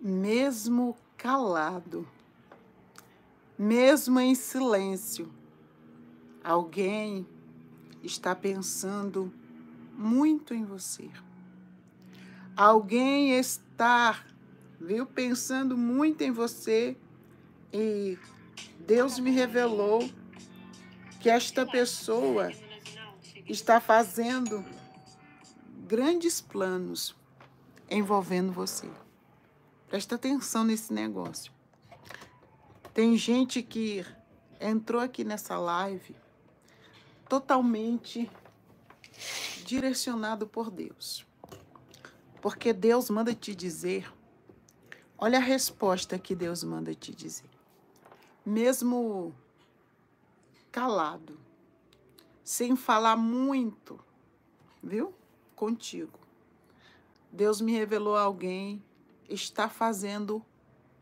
mesmo calado, mesmo em silêncio, alguém está pensando muito em você. Alguém está, viu, pensando muito em você e Deus me revelou que esta pessoa está fazendo grandes planos envolvendo você. Presta atenção nesse negócio. Tem gente que entrou aqui nessa live totalmente direcionado por Deus. Porque Deus manda te dizer, olha a resposta que Deus manda te dizer. Mesmo calado, sem falar muito, viu? Contigo. Deus me revelou alguém está fazendo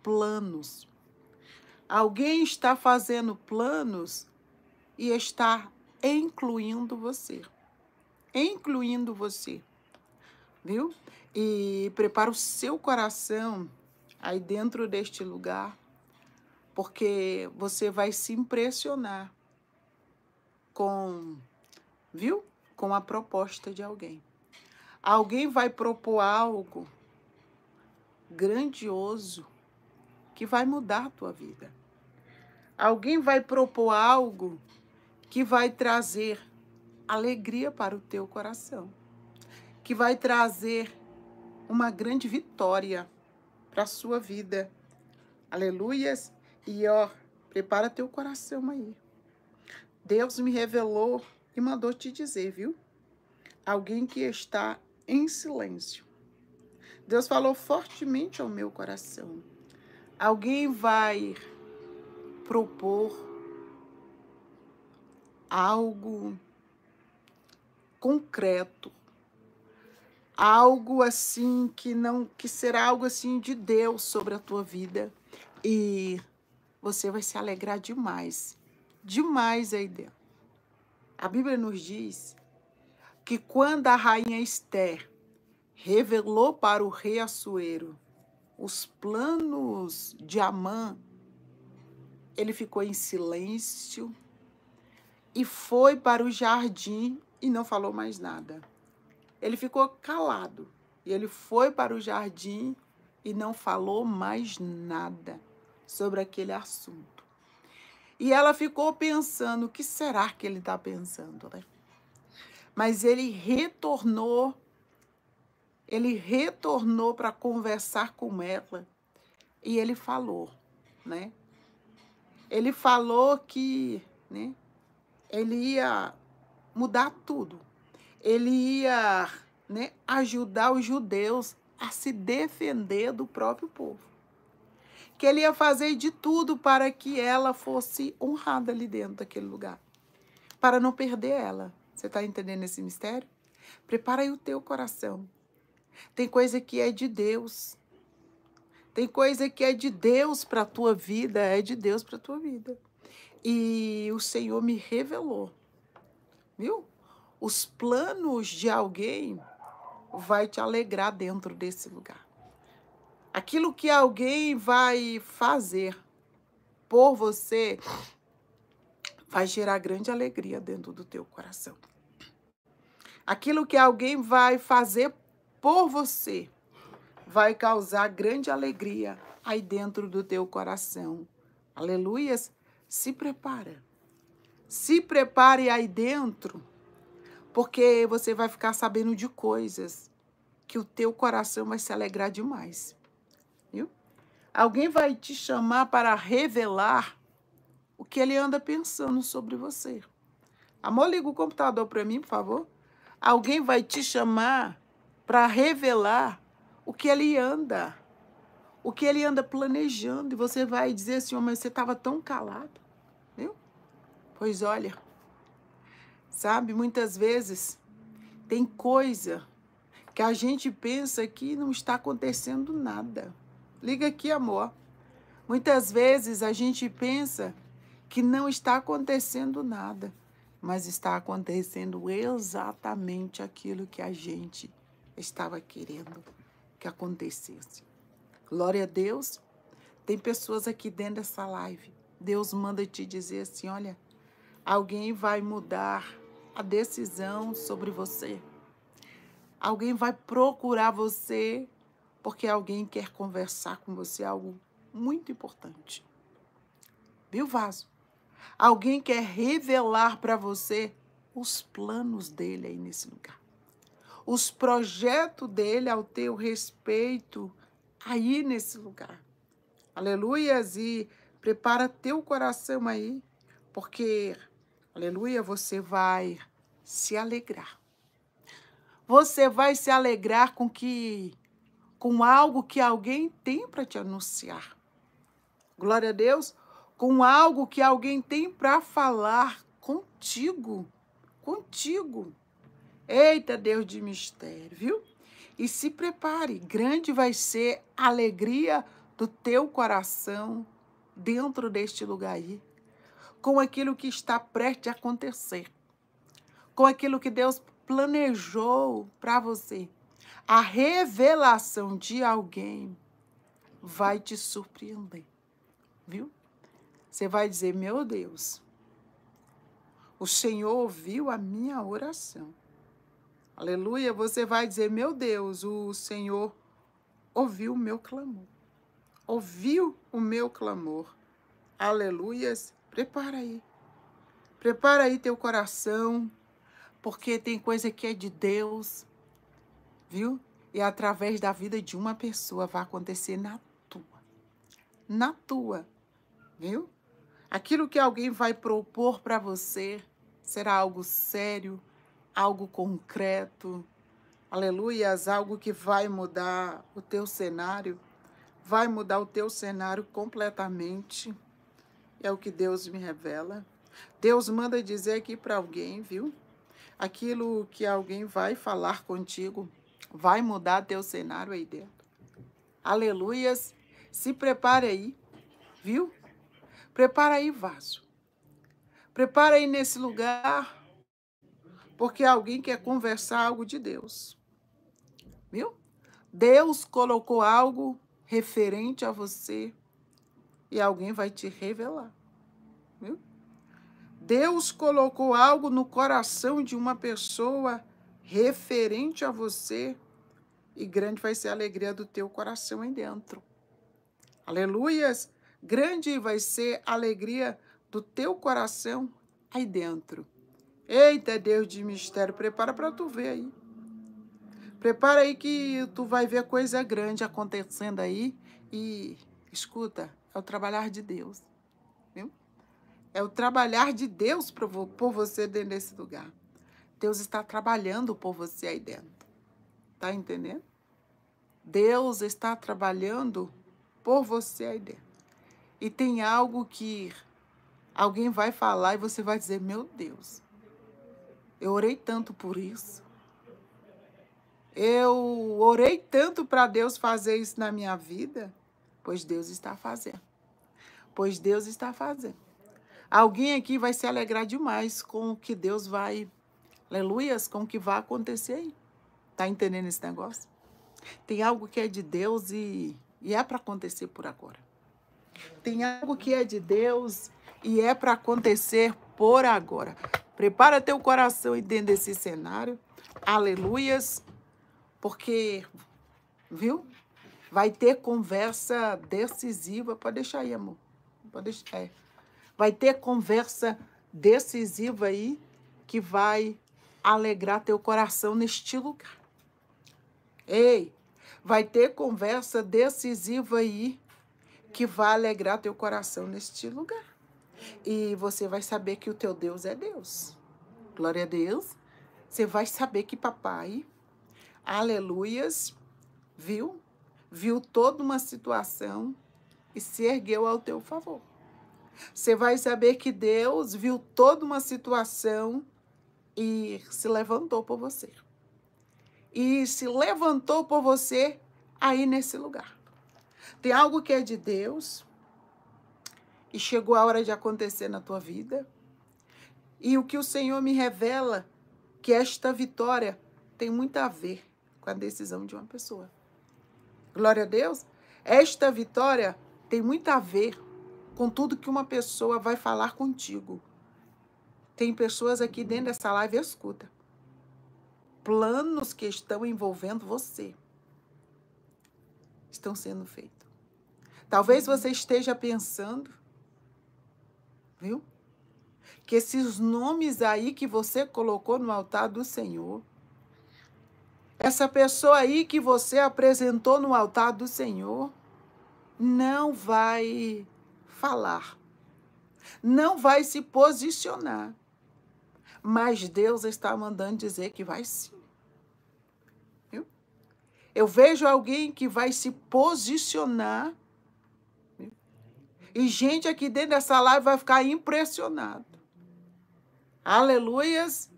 planos. Alguém está fazendo planos e está incluindo você. Incluindo você. Viu? E prepara o seu coração aí dentro deste lugar, porque você vai se impressionar com, viu? Com a proposta de alguém. Alguém vai propor algo grandioso que vai mudar a tua vida. Alguém vai propor algo que vai trazer alegria para o teu coração, que vai trazer uma grande vitória para a sua vida. Aleluias! E ó, prepara teu coração aí. Deus me revelou e mandou te dizer, viu? Alguém que está em silêncio Deus falou fortemente ao meu coração. Alguém vai propor algo concreto, algo assim que não que será algo assim de Deus sobre a tua vida e você vai se alegrar demais, demais aí dentro. A Bíblia nos diz que quando a rainha Esther revelou para o rei Assuero os planos de Amã, ele ficou em silêncio e foi para o jardim e não falou mais nada. Ele ficou calado e ele foi para o jardim e não falou mais nada sobre aquele assunto. E ela ficou pensando: o que será que ele está pensando, né? Mas ele retornou ele retornou para conversar com ela e ele falou, né? Ele falou que, né? Ele ia mudar tudo. Ele ia, né, ajudar os judeus a se defender do próprio povo. Que ele ia fazer de tudo para que ela fosse honrada ali dentro daquele lugar, para não perder ela. Você está entendendo esse mistério? Prepara aí o teu coração tem coisa que é de Deus. Tem coisa que é de Deus para a tua vida, é de Deus para a tua vida. E o Senhor me revelou. Viu? Os planos de alguém vai te alegrar dentro desse lugar. Aquilo que alguém vai fazer por você vai gerar grande alegria dentro do teu coração. Aquilo que alguém vai fazer por você vai causar grande alegria aí dentro do teu coração. Aleluias! Se prepara. Se prepare aí dentro, porque você vai ficar sabendo de coisas que o teu coração vai se alegrar demais. Viu? Alguém vai te chamar para revelar o que ele anda pensando sobre você. Amor, liga o computador para mim, por favor. Alguém vai te chamar para revelar o que ele anda, o que ele anda planejando. E você vai dizer assim, oh, mas você estava tão calado, viu? Pois olha, sabe, muitas vezes tem coisa que a gente pensa que não está acontecendo nada. Liga aqui, amor. Muitas vezes a gente pensa que não está acontecendo nada, mas está acontecendo exatamente aquilo que a gente estava querendo que acontecesse. Glória a Deus. Tem pessoas aqui dentro dessa live. Deus manda te dizer assim: olha, alguém vai mudar a decisão sobre você. Alguém vai procurar você porque alguém quer conversar com você algo muito importante. Viu, vaso? Alguém quer revelar para você os planos dele aí nesse lugar os projetos dele ao teu respeito aí nesse lugar. Aleluias! E prepara teu coração aí, porque, aleluia, você vai se alegrar. Você vai se alegrar com que com algo que alguém tem para te anunciar. Glória a Deus, com algo que alguém tem para falar contigo, contigo. Eita Deus de mistério, viu? E se prepare, grande vai ser a alegria do teu coração dentro deste lugar aí, com aquilo que está prestes a acontecer, com aquilo que Deus planejou para você. A revelação de alguém vai te surpreender, viu? Você vai dizer: Meu Deus, o Senhor ouviu a minha oração aleluia, você vai dizer: Meu Deus, o Senhor ouviu o meu clamor, ouviu o meu clamor, aleluias. Prepara aí, prepara aí teu coração, porque tem coisa que é de Deus, viu? E através da vida de uma pessoa vai acontecer na tua, na tua, viu? Aquilo que alguém vai propor para você será algo sério, algo concreto, aleluias, algo que vai mudar o teu cenário, vai mudar o teu cenário completamente. É o que Deus me revela. Deus manda dizer aqui para alguém, viu? Aquilo que alguém vai falar contigo vai mudar teu cenário aí dentro. Aleluias. Se prepare aí, viu? Prepara aí, vaso. Prepara aí nesse lugar porque alguém quer conversar algo de Deus. Viu? Deus colocou algo referente a você e alguém vai te revelar. Viu? Deus colocou algo no coração de uma pessoa referente a você e grande vai ser a alegria do teu coração aí dentro. Aleluias! Grande vai ser a alegria do teu coração aí dentro. Eita, é Deus de mistério, prepara para tu ver aí. Prepara aí que tu vai ver coisa grande acontecendo aí. E escuta, é o trabalhar de Deus. Viu? É o trabalhar de Deus por você dentro desse lugar. Deus está trabalhando por você aí dentro. Tá entendendo? Deus está trabalhando por você aí dentro. E tem algo que alguém vai falar e você vai dizer: Meu Deus, eu orei tanto por isso. Eu orei tanto para Deus fazer isso na minha vida, pois Deus está fazendo. Pois Deus está fazendo. Alguém aqui vai se alegrar demais com o que Deus vai, aleluias, com o que vai acontecer aí. Tá entendendo esse negócio? Tem algo que é de Deus e, e é para acontecer por agora. Tem algo que é de Deus e é para acontecer por agora. Prepara teu coração e dentro desse cenário. Aleluias. Porque, viu? Vai ter conversa decisiva. Pode deixar aí, amor. Pode deixar. É. Vai ter conversa decisiva aí que vai alegrar teu coração neste lugar. Ei, vai ter conversa decisiva aí que vai alegrar teu coração neste lugar. E você vai saber que o teu Deus é Deus. Glória a Deus. Você vai saber que papai, aleluias, viu? Viu toda uma situação e se ergueu ao teu favor. Você vai saber que Deus viu toda uma situação e se levantou por você. E se levantou por você aí nesse lugar. Tem algo que é de Deus, e chegou a hora de acontecer na tua vida. E o que o Senhor me revela que esta vitória tem muito a ver com a decisão de uma pessoa. Glória a Deus. Esta vitória tem muito a ver com tudo que uma pessoa vai falar contigo. Tem pessoas aqui dentro dessa live, escuta. Planos que estão envolvendo você estão sendo feitos. Talvez você esteja pensando viu? Que esses nomes aí que você colocou no altar do Senhor, essa pessoa aí que você apresentou no altar do Senhor, não vai falar, não vai se posicionar. Mas Deus está mandando dizer que vai sim. Viu? Eu vejo alguém que vai se posicionar e gente aqui dentro dessa live vai ficar impressionado. Aleluias.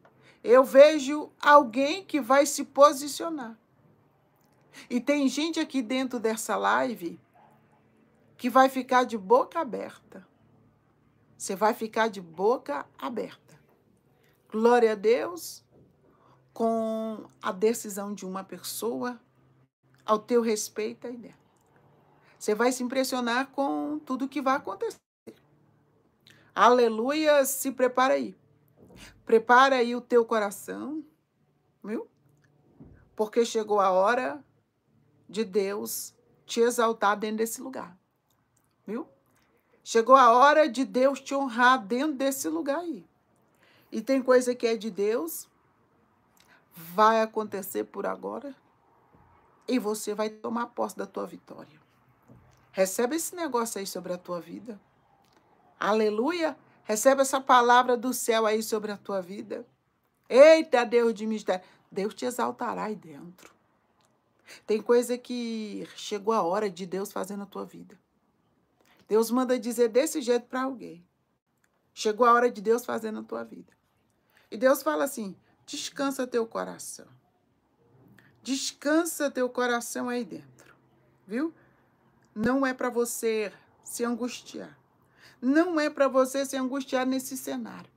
Eu vejo alguém que vai se posicionar. E tem gente aqui dentro dessa live que vai ficar de boca aberta. Você vai ficar de boca aberta. Glória a Deus com a decisão de uma pessoa ao teu respeito e dentro. Você vai se impressionar com tudo que vai acontecer. Aleluia, se prepara aí. Prepara aí o teu coração, viu? Porque chegou a hora de Deus te exaltar dentro desse lugar, viu? Chegou a hora de Deus te honrar dentro desse lugar aí. E tem coisa que é de Deus, vai acontecer por agora, e você vai tomar posse da tua vitória. Recebe esse negócio aí sobre a tua vida. Aleluia! Recebe essa palavra do céu aí sobre a tua vida. Eita, Deus de mistério. Deus te exaltará aí dentro. Tem coisa que chegou a hora de Deus fazer na tua vida. Deus manda dizer desse jeito para alguém. Chegou a hora de Deus fazer na tua vida. E Deus fala assim: descansa teu coração. Descansa teu coração aí dentro. Viu? Não é para você se angustiar. Não é para você se angustiar nesse cenário.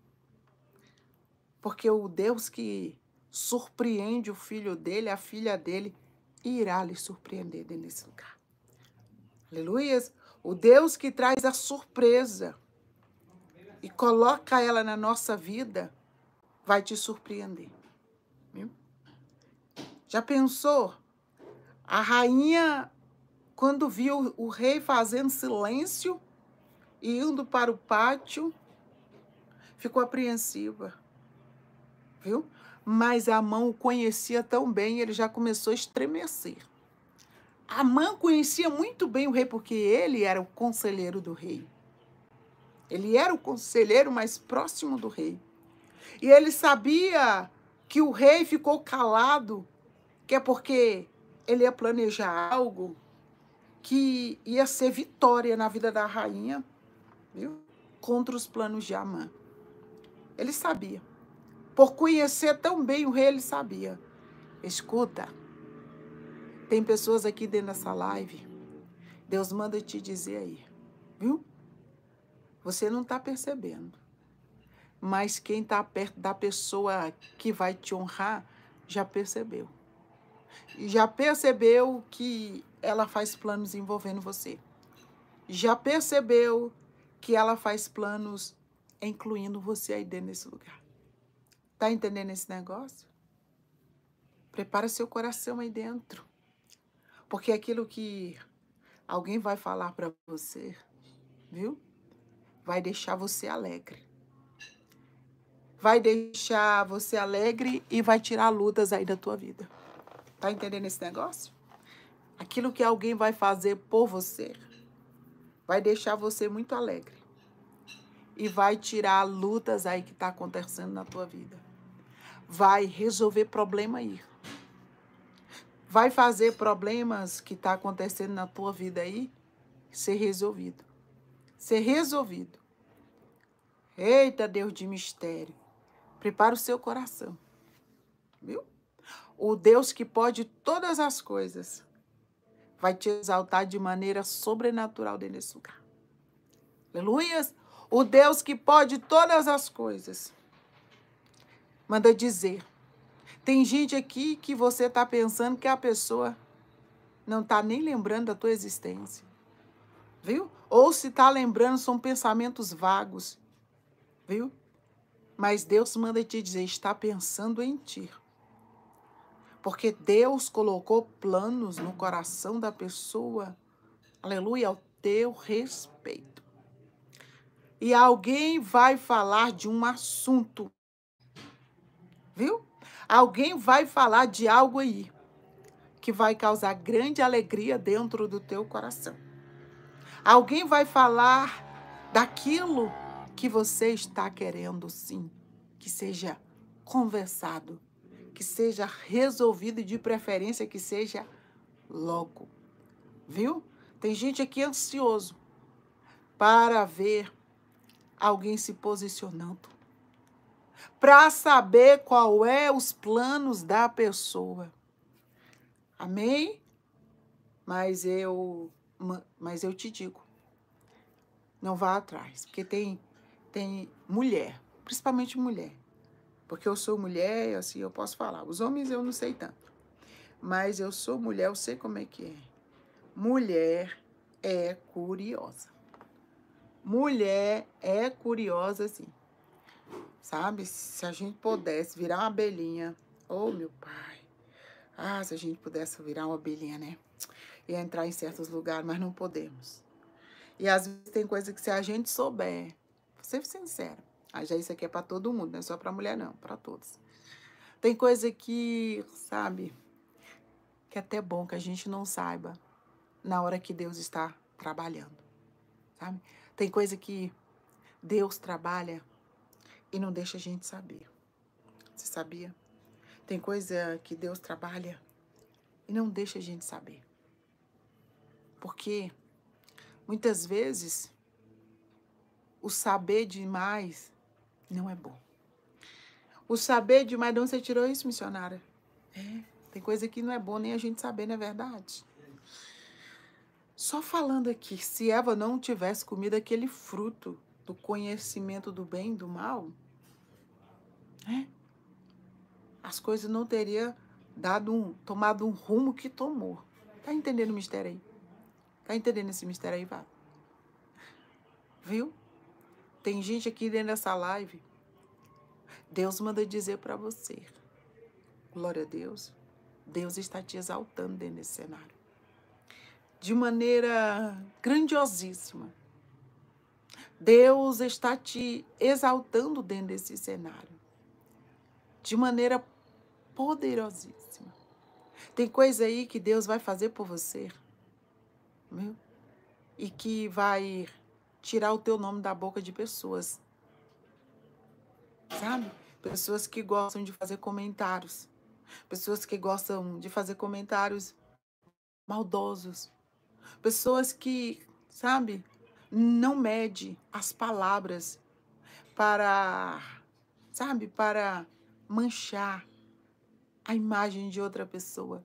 Porque o Deus que surpreende o filho dele, a filha dele, irá lhe surpreender nesse lugar. Aleluia! O Deus que traz a surpresa e coloca ela na nossa vida vai te surpreender. Já pensou? A rainha quando viu o rei fazendo silêncio e indo para o pátio, ficou apreensiva, viu? Mas Amã o conhecia tão bem, ele já começou a estremecer. Amã conhecia muito bem o rei, porque ele era o conselheiro do rei. Ele era o conselheiro mais próximo do rei. E ele sabia que o rei ficou calado, que é porque ele ia planejar algo, que ia ser vitória na vida da rainha, viu? Contra os planos de Amã. Ele sabia. Por conhecer tão bem o rei, ele sabia. Escuta, tem pessoas aqui dentro dessa live. Deus manda te dizer aí, viu? Você não está percebendo. Mas quem está perto da pessoa que vai te honrar já percebeu. Já percebeu que ela faz planos envolvendo você. Já percebeu que ela faz planos incluindo você aí dentro desse lugar? Tá entendendo esse negócio? Prepara seu coração aí dentro. Porque é aquilo que alguém vai falar para você, viu? Vai deixar você alegre. Vai deixar você alegre e vai tirar lutas aí da tua vida. Tá entendendo esse negócio? aquilo que alguém vai fazer por você vai deixar você muito alegre e vai tirar lutas aí que está acontecendo na tua vida. Vai resolver problema aí. Vai fazer problemas que está acontecendo na tua vida aí ser resolvido. Ser resolvido. Eita, Deus de mistério. Prepara o seu coração. Viu? O Deus que pode todas as coisas vai te exaltar de maneira sobrenatural dentro desse lugar. Aleluias! O Deus que pode todas as coisas. Manda dizer. Tem gente aqui que você está pensando que a pessoa não está nem lembrando da tua existência. Viu? Ou se está lembrando, são pensamentos vagos. Viu? Mas Deus manda te dizer, está pensando em ti. Porque Deus colocou planos no coração da pessoa, aleluia, ao teu respeito. E alguém vai falar de um assunto, viu? Alguém vai falar de algo aí que vai causar grande alegria dentro do teu coração. Alguém vai falar daquilo que você está querendo, sim, que seja conversado que seja resolvido e de preferência que seja logo. Viu? Tem gente aqui ansioso para ver alguém se posicionando, para saber qual é os planos da pessoa. Amém? Mas eu mas eu te digo, não vá atrás, porque tem tem mulher, principalmente mulher porque eu sou mulher, assim, eu posso falar. Os homens eu não sei tanto. Mas eu sou mulher, eu sei como é que é. Mulher é curiosa. Mulher é curiosa, sim. Sabe? Se a gente pudesse virar uma abelhinha, oh meu pai. Ah, se a gente pudesse virar uma abelhinha, né? E entrar em certos lugares, mas não podemos. E às vezes tem coisa que se a gente souber, vou ser sincera, ah, já isso aqui é para todo mundo, não é só para mulher não, para todos. Tem coisa que, sabe, que é até bom que a gente não saiba na hora que Deus está trabalhando, sabe? Tem coisa que Deus trabalha e não deixa a gente saber. Você sabia? Tem coisa que Deus trabalha e não deixa a gente saber. Porque muitas vezes o saber demais não é bom. O saber de mais de onde você tirou isso, missionária? É, tem coisa que não é bom nem a gente saber, não é verdade? Só falando aqui, se Eva não tivesse comido aquele fruto do conhecimento do bem e do mal, né? as coisas não teriam dado um, tomado um rumo que tomou. Tá entendendo o mistério aí? Tá entendendo esse mistério aí, Vá? Viu? Tem gente aqui dentro dessa live. Deus manda dizer para você. Glória a Deus. Deus está te exaltando dentro desse cenário. De maneira grandiosíssima. Deus está te exaltando dentro desse cenário. De maneira poderosíssima. Tem coisa aí que Deus vai fazer por você. Viu? E que vai tirar o teu nome da boca de pessoas. Sabe? Pessoas que gostam de fazer comentários. Pessoas que gostam de fazer comentários maldosos. Pessoas que, sabe, não mede as palavras para, sabe, para manchar a imagem de outra pessoa.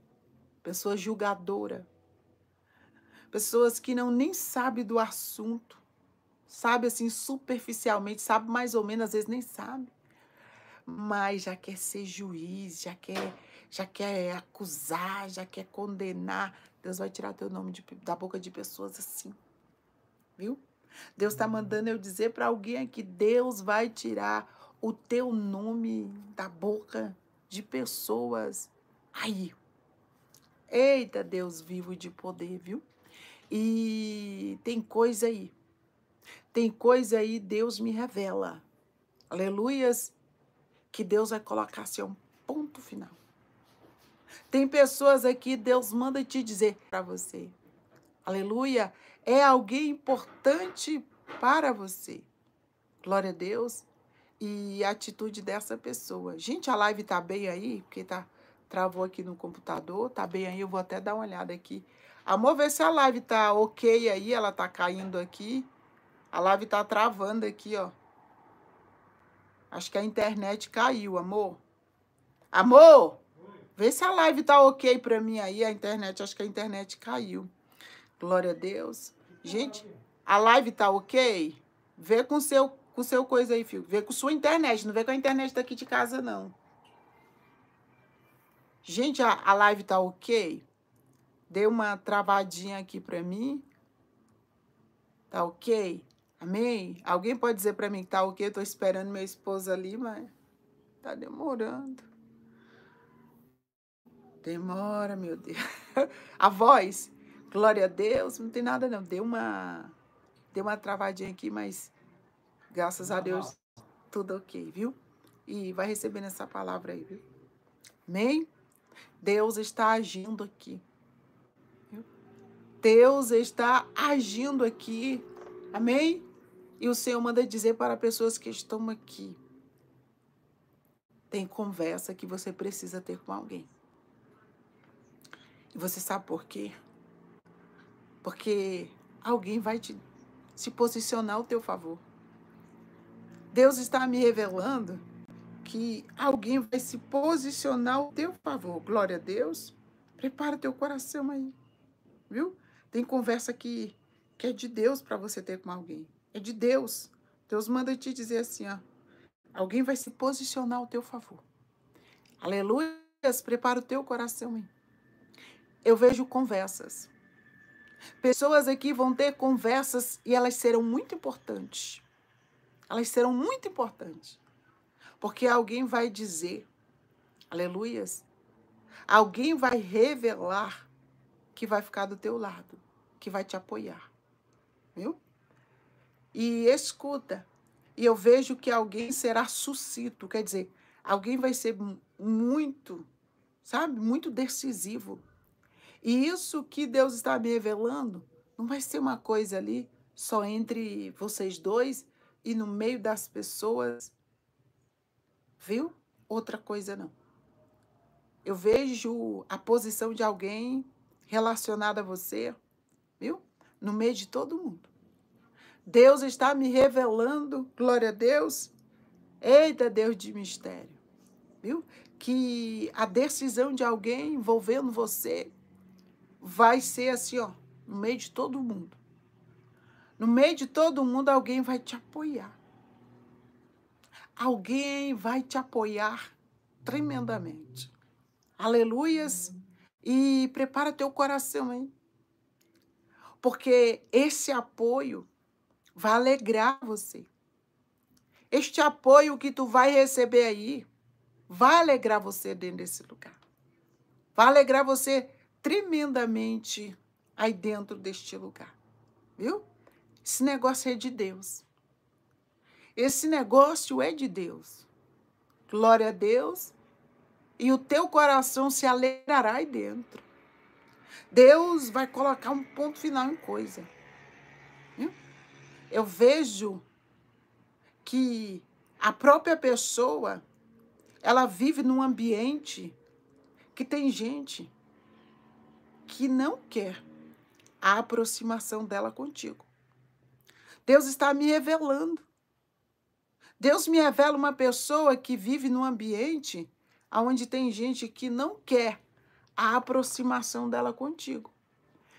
Pessoa julgadora. Pessoas que não nem sabe do assunto sabe assim superficialmente, sabe mais ou menos, às vezes nem sabe. Mas já quer ser juiz, já quer, já quer acusar, já quer condenar. Deus vai tirar teu nome de, da boca de pessoas assim. Viu? Deus está uhum. mandando eu dizer para alguém que Deus vai tirar o teu nome da boca de pessoas aí. Eita, Deus vivo de poder, viu? E tem coisa aí tem coisa aí, Deus me revela. Aleluias. Que Deus vai colocar assim, um ponto final. Tem pessoas aqui, Deus manda te dizer para você. Aleluia. É alguém importante para você. Glória a Deus. E a atitude dessa pessoa. Gente, a live tá bem aí? Porque tá travou aqui no computador. Tá bem aí? Eu vou até dar uma olhada aqui. Amor, vê se a live tá ok aí. Ela tá caindo aqui. A live tá travando aqui, ó. Acho que a internet caiu, amor. Amor, vê se a live tá ok pra mim aí. A internet, acho que a internet caiu. Glória a Deus. Gente, a live tá ok? Vê com seu, com seu coisa aí, filho. Vê com sua internet, não vê com a internet daqui de casa, não. Gente, a, a live tá ok? Deu uma travadinha aqui pra mim. Tá ok? Amém? Alguém pode dizer para mim que tá ok, eu tô esperando minha esposa ali, mas tá demorando. Demora, meu Deus. A voz, glória a Deus, não tem nada não. Deu uma, deu uma travadinha aqui, mas graças a Deus tudo ok, viu? E vai recebendo essa palavra aí, viu? Amém? Deus está agindo aqui. Deus está agindo aqui. Amém? E o Senhor manda dizer para pessoas que estão aqui: tem conversa que você precisa ter com alguém. E você sabe por quê? Porque alguém vai te, se posicionar ao teu favor. Deus está me revelando que alguém vai se posicionar ao teu favor. Glória a Deus. Prepara teu coração aí. Viu? Tem conversa que, que é de Deus para você ter com alguém. É de Deus. Deus manda te dizer assim, ó. Alguém vai se posicionar ao teu favor. Aleluia. Prepara o teu coração, hein? Eu vejo conversas. Pessoas aqui vão ter conversas e elas serão muito importantes. Elas serão muito importantes. Porque alguém vai dizer, aleluias, alguém vai revelar que vai ficar do teu lado, que vai te apoiar. Viu? E escuta, e eu vejo que alguém será suscito, quer dizer, alguém vai ser muito, sabe, muito decisivo. E isso que Deus está me revelando não vai ser uma coisa ali só entre vocês dois e no meio das pessoas, viu? Outra coisa não. Eu vejo a posição de alguém relacionado a você, viu? No meio de todo mundo. Deus está me revelando, glória a Deus. Eita, Deus de mistério. Viu? Que a decisão de alguém envolvendo você vai ser assim, ó, no meio de todo mundo. No meio de todo mundo, alguém vai te apoiar. Alguém vai te apoiar tremendamente. Aleluias. E prepara teu coração, hein? Porque esse apoio vai alegrar você. Este apoio que tu vai receber aí vai alegrar você dentro desse lugar. Vai alegrar você tremendamente aí dentro deste lugar. Viu? Esse negócio é de Deus. Esse negócio é de Deus. Glória a Deus. E o teu coração se alegrará aí dentro. Deus vai colocar um ponto final em coisa eu vejo que a própria pessoa ela vive num ambiente que tem gente que não quer a aproximação dela contigo. Deus está me revelando. Deus me revela uma pessoa que vive num ambiente onde tem gente que não quer a aproximação dela contigo.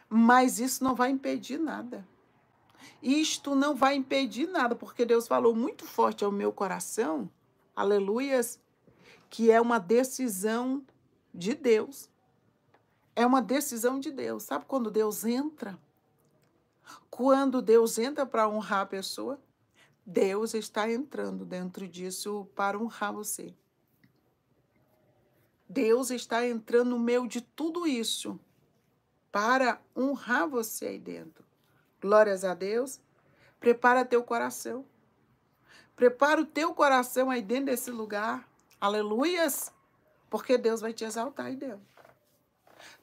Mas isso não vai impedir nada. Isto não vai impedir nada, porque Deus falou muito forte ao meu coração, aleluias, que é uma decisão de Deus. É uma decisão de Deus. Sabe quando Deus entra? Quando Deus entra para honrar a pessoa, Deus está entrando dentro disso para honrar você. Deus está entrando no meio de tudo isso para honrar você aí dentro. Glórias a Deus. Prepara teu coração. Prepara o teu coração aí dentro desse lugar. Aleluias. Porque Deus vai te exaltar, aí dentro.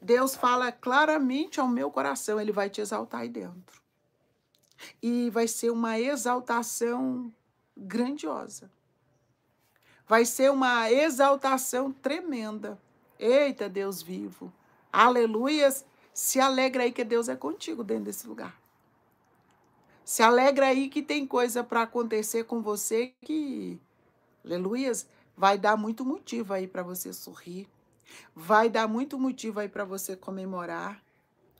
Deus fala claramente ao meu coração, ele vai te exaltar aí dentro. E vai ser uma exaltação grandiosa. Vai ser uma exaltação tremenda. Eita, Deus vivo. Aleluias. Se alegra aí que Deus é contigo dentro desse lugar. Se alegra aí que tem coisa para acontecer com você que, aleluias, vai dar muito motivo aí para você sorrir. Vai dar muito motivo aí para você comemorar.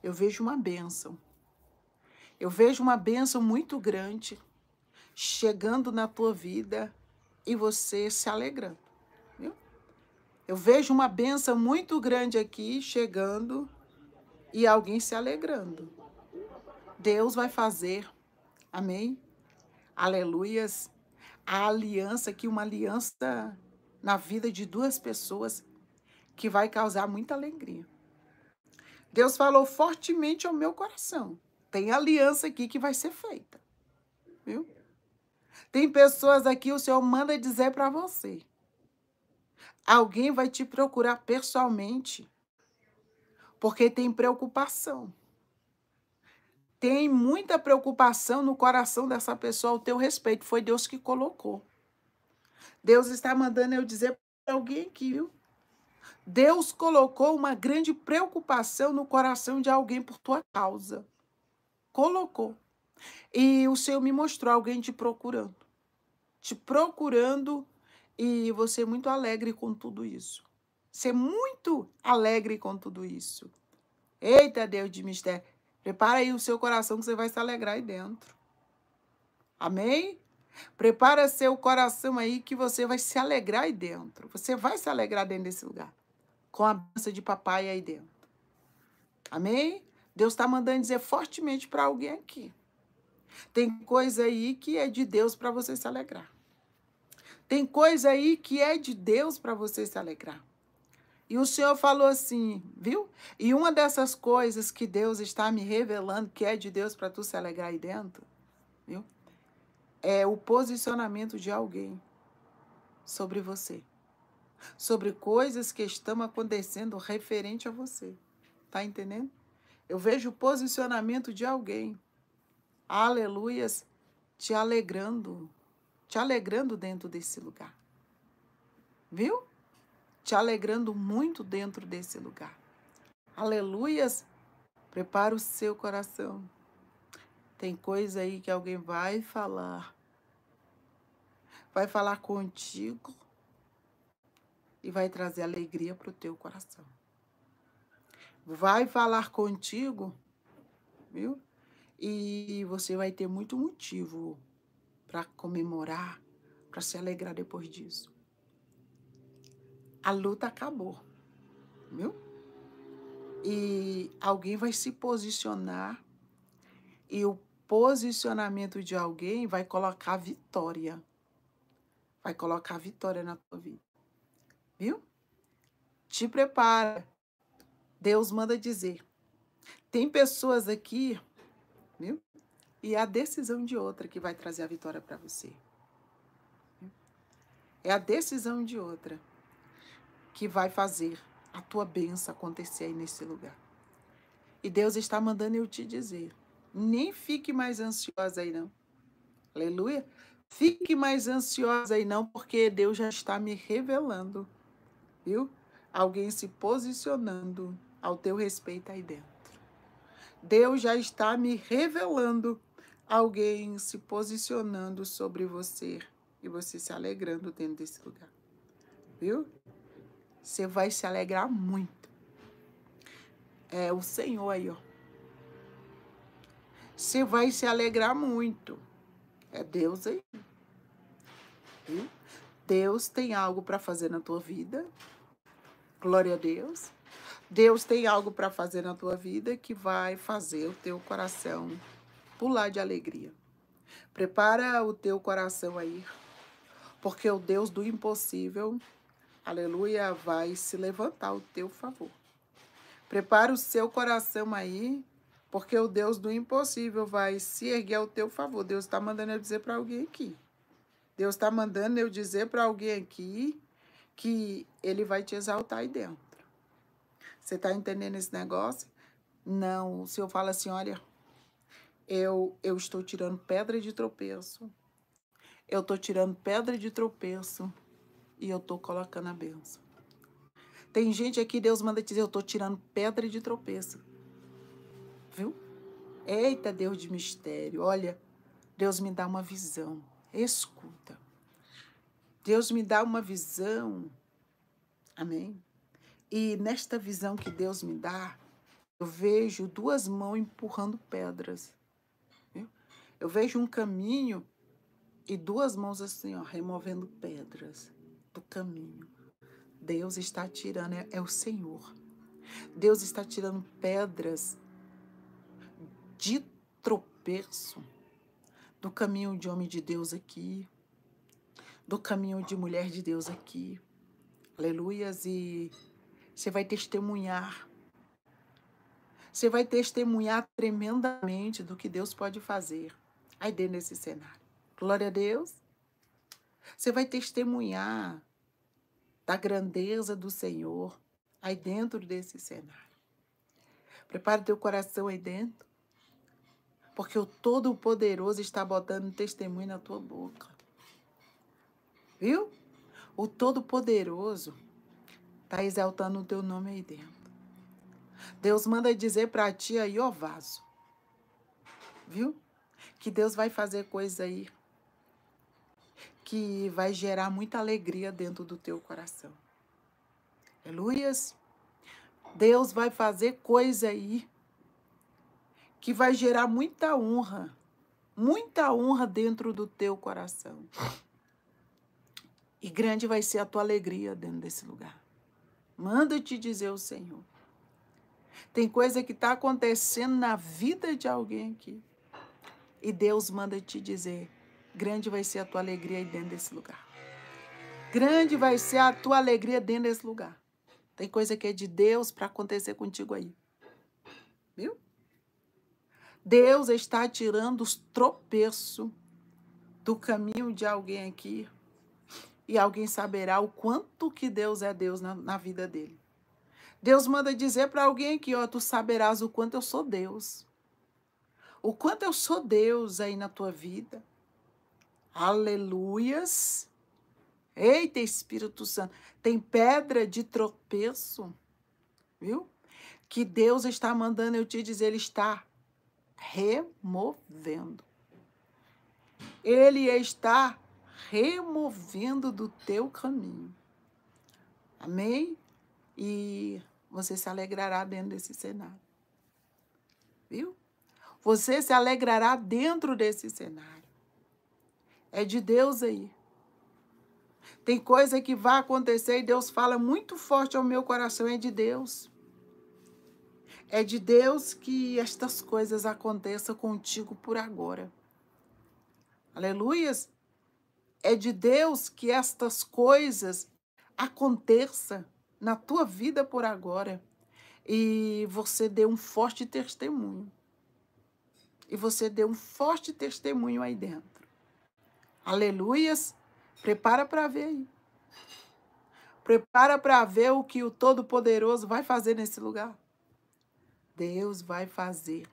Eu vejo uma bênção. Eu vejo uma bênção muito grande chegando na tua vida e você se alegrando. Viu? Eu vejo uma bênção muito grande aqui chegando e alguém se alegrando. Deus vai fazer Amém? Aleluias. A aliança aqui, uma aliança na vida de duas pessoas que vai causar muita alegria. Deus falou fortemente ao meu coração. Tem aliança aqui que vai ser feita. Viu? Tem pessoas aqui o Senhor manda dizer para você. Alguém vai te procurar pessoalmente porque tem preocupação tem muita preocupação no coração dessa pessoa ao teu respeito. Foi Deus que colocou. Deus está mandando eu dizer para alguém aqui, viu? Deus colocou uma grande preocupação no coração de alguém por tua causa. Colocou. E o Senhor me mostrou alguém te procurando. Te procurando e você é muito alegre com tudo isso. Ser é muito alegre com tudo isso. Eita, Deus de mistério. Prepara aí o seu coração que você vai se alegrar aí dentro. Amém? Prepara seu coração aí que você vai se alegrar aí dentro. Você vai se alegrar dentro desse lugar. Com a bênção de papai aí dentro. Amém? Deus está mandando dizer fortemente para alguém aqui. Tem coisa aí que é de Deus para você se alegrar. Tem coisa aí que é de Deus para você se alegrar. E o Senhor falou assim, viu? E uma dessas coisas que Deus está me revelando, que é de Deus para tu se alegrar aí dentro, viu? É o posicionamento de alguém sobre você. Sobre coisas que estão acontecendo referente a você. Tá entendendo? Eu vejo o posicionamento de alguém. Aleluias, te alegrando, te alegrando dentro desse lugar. Viu? te alegrando muito dentro desse lugar. Aleluias! Prepara o seu coração. Tem coisa aí que alguém vai falar. Vai falar contigo e vai trazer alegria para o teu coração. Vai falar contigo, viu? E você vai ter muito motivo para comemorar, para se alegrar depois disso a luta acabou, viu? E alguém vai se posicionar e o posicionamento de alguém vai colocar vitória. Vai colocar vitória na tua vida. Viu? Te prepara. Deus manda dizer. Tem pessoas aqui, viu? E é a decisão de outra que vai trazer a vitória para você. É a decisão de outra que vai fazer a tua bênção acontecer aí nesse lugar. E Deus está mandando eu te dizer, nem fique mais ansiosa aí não. Aleluia. Fique mais ansiosa aí não, porque Deus já está me revelando, viu? Alguém se posicionando ao teu respeito aí dentro. Deus já está me revelando alguém se posicionando sobre você e você se alegrando dentro desse lugar. Viu? Você vai se alegrar muito. É o Senhor aí, ó. Você vai se alegrar muito. É Deus aí. Viu? Deus tem algo para fazer na tua vida. Glória a Deus. Deus tem algo para fazer na tua vida que vai fazer o teu coração pular de alegria. Prepara o teu coração aí, porque o Deus do impossível aleluia, vai se levantar ao teu favor. Prepara o seu coração aí, porque o Deus do impossível vai se erguer ao teu favor. Deus está mandando eu dizer para alguém aqui. Deus está mandando eu dizer para alguém aqui que ele vai te exaltar aí dentro. Você está entendendo esse negócio? Não, o Senhor fala assim, olha, eu, eu estou tirando pedra de tropeço. Eu estou tirando pedra de tropeço e eu tô colocando a benção. Tem gente aqui, Deus manda te dizer, eu tô tirando pedra de tropeço. Viu? Eita, Deus de mistério. Olha, Deus me dá uma visão. Escuta. Deus me dá uma visão. Amém? E nesta visão que Deus me dá, eu vejo duas mãos empurrando pedras. Viu? Eu vejo um caminho e duas mãos assim, ó, removendo pedras do caminho. Deus está tirando, é, é o Senhor. Deus está tirando pedras de tropeço do caminho de homem de Deus aqui, do caminho de mulher de Deus aqui. Aleluias! E você vai testemunhar. Você vai testemunhar tremendamente do que Deus pode fazer aí dentro desse cenário. Glória a Deus. Você vai testemunhar da grandeza do Senhor aí dentro desse cenário. Prepare teu coração aí dentro, porque o Todo-Poderoso está botando testemunho na tua boca. Viu? O Todo-Poderoso está exaltando o teu nome aí dentro. Deus manda dizer para ti aí, ó vaso. Viu? Que Deus vai fazer coisa aí que vai gerar muita alegria dentro do teu coração. Aleluias. Deus vai fazer coisa aí que vai gerar muita honra, muita honra dentro do teu coração. E grande vai ser a tua alegria dentro desse lugar. Manda te dizer o Senhor. Tem coisa que está acontecendo na vida de alguém aqui. E Deus manda te dizer: grande vai ser a tua alegria aí dentro desse lugar. Grande vai ser a tua alegria dentro desse lugar. Tem coisa que é de Deus para acontecer contigo aí. Viu? Deus está tirando os tropeços do caminho de alguém aqui. E alguém saberá o quanto que Deus é Deus na, na vida dele. Deus manda dizer para alguém aqui, ó, tu saberás o quanto eu sou Deus. O quanto eu sou Deus aí na tua vida. Aleluias. Eita, Espírito Santo. Tem pedra de tropeço, viu? Que Deus está mandando eu te dizer, Ele está removendo. Ele está removendo do teu caminho. Amém? E você se alegrará dentro desse cenário. Viu? Você se alegrará dentro desse cenário. É de Deus aí. Tem coisa que vai acontecer e Deus fala muito forte ao meu coração, é de Deus. É de Deus que estas coisas aconteçam contigo por agora. Aleluias. É de Deus que estas coisas aconteçam na tua vida por agora e você dê um forte testemunho. E você dê um forte testemunho aí dentro. Aleluias. Prepara para ver aí. Prepara para ver o que o Todo-Poderoso vai fazer nesse lugar. Deus vai fazer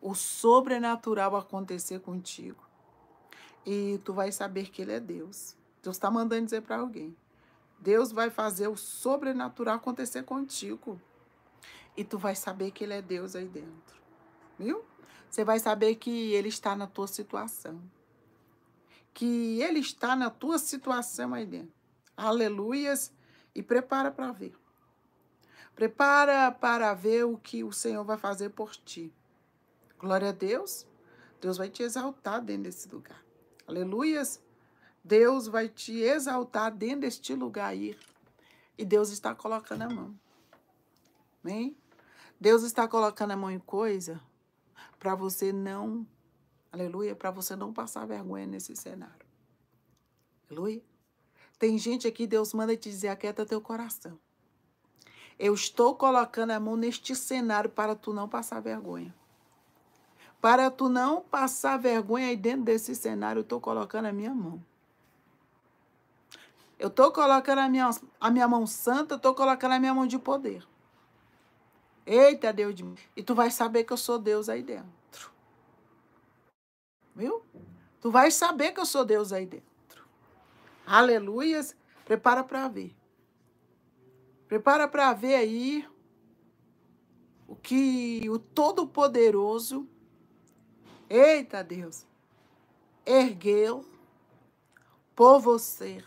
o sobrenatural acontecer contigo. E tu vai saber que Ele é Deus. Deus está mandando dizer para alguém. Deus vai fazer o sobrenatural acontecer contigo. E tu vai saber que Ele é Deus aí dentro. Viu? Você vai saber que Ele está na tua situação que Ele está na tua situação aí dentro. Aleluias. E prepara para ver. Prepara para ver o que o Senhor vai fazer por ti. Glória a Deus. Deus vai te exaltar dentro desse lugar. Aleluias. Deus vai te exaltar dentro deste lugar aí. E Deus está colocando a mão. Amém? Deus está colocando a mão em coisa para você não Aleluia, para você não passar vergonha nesse cenário. Aleluia. Tem gente aqui, Deus manda te dizer, aquieta teu coração. Eu estou colocando a mão neste cenário para tu não passar vergonha. Para tu não passar vergonha aí dentro desse cenário, eu estou colocando a minha mão. Eu estou colocando a minha, a minha mão santa, estou colocando a minha mão de poder. Eita, Deus de mim. E tu vai saber que eu sou Deus aí dentro viu? Tu vais saber que eu sou Deus aí dentro. Aleluias. Prepara para ver. Prepara para ver aí o que o Todo-Poderoso, eita Deus, ergueu por você.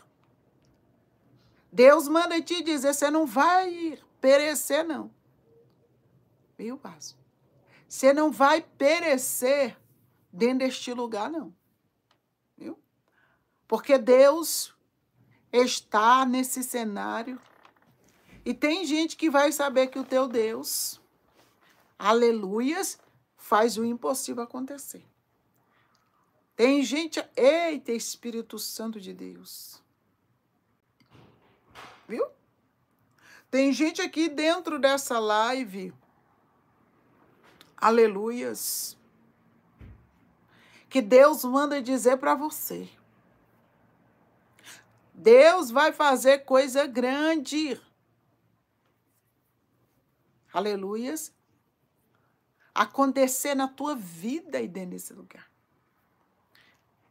Deus manda te dizer, você não vai perecer, não. Viu, Passo? Você não vai perecer dentro deste lugar, não. Viu? Porque Deus está nesse cenário. E tem gente que vai saber que o teu Deus, aleluias, faz o impossível acontecer. Tem gente, eita, Espírito Santo de Deus. Viu? Tem gente aqui dentro dessa live, aleluias, que Deus manda dizer para você. Deus vai fazer coisa grande. Aleluias. Acontecer na tua vida e dentro desse lugar.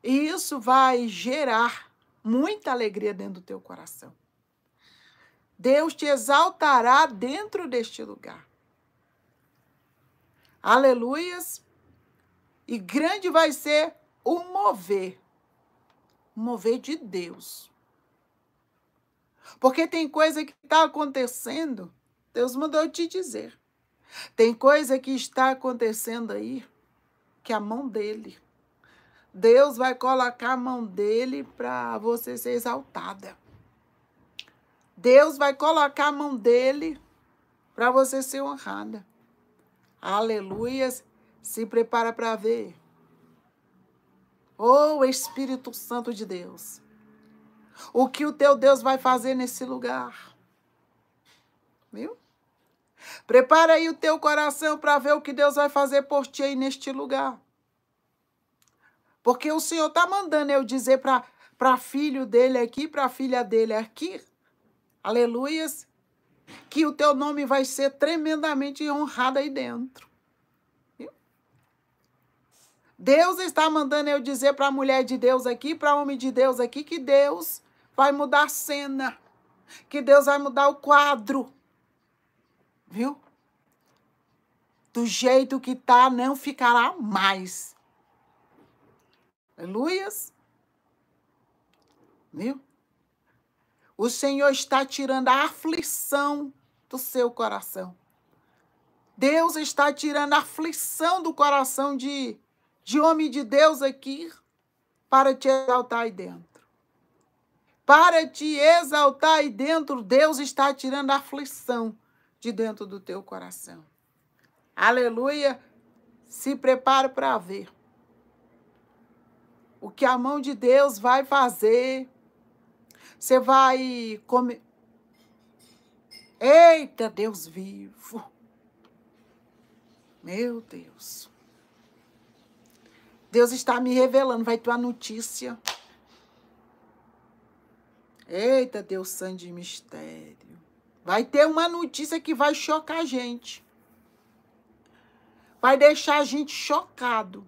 E isso vai gerar muita alegria dentro do teu coração. Deus te exaltará dentro deste lugar. Aleluias. E grande vai ser o mover mover de Deus. Porque tem coisa que está acontecendo, Deus mandou te dizer. Tem coisa que está acontecendo aí, que é a mão dele. Deus vai colocar a mão dele para você ser exaltada. Deus vai colocar a mão dele para você ser honrada. Aleluias. Se prepara para ver. Oh Espírito Santo de Deus, o que o teu Deus vai fazer nesse lugar? Viu? Prepara aí o teu coração para ver o que Deus vai fazer por ti aí neste lugar. Porque o Senhor está mandando eu dizer para filho dele aqui, para filha dele aqui, aleluias, que o teu nome vai ser tremendamente honrado aí dentro. Deus está mandando eu dizer para a mulher de Deus aqui, para o homem de Deus aqui, que Deus vai mudar a cena, que Deus vai mudar o quadro. Viu? Do jeito que tá, não ficará mais. Aleluias. Viu? O Senhor está tirando a aflição do seu coração. Deus está tirando a aflição do coração de de homem de Deus aqui para te exaltar aí dentro. Para te exaltar aí dentro, Deus está tirando a aflição de dentro do teu coração. Aleluia! Se prepare para ver o que a mão de Deus vai fazer. Você vai comer. Eita, Deus vivo! Meu Deus! Deus está me revelando, vai ter uma notícia. Eita, Deus santo de mistério. Vai ter uma notícia que vai chocar a gente. Vai deixar a gente chocado.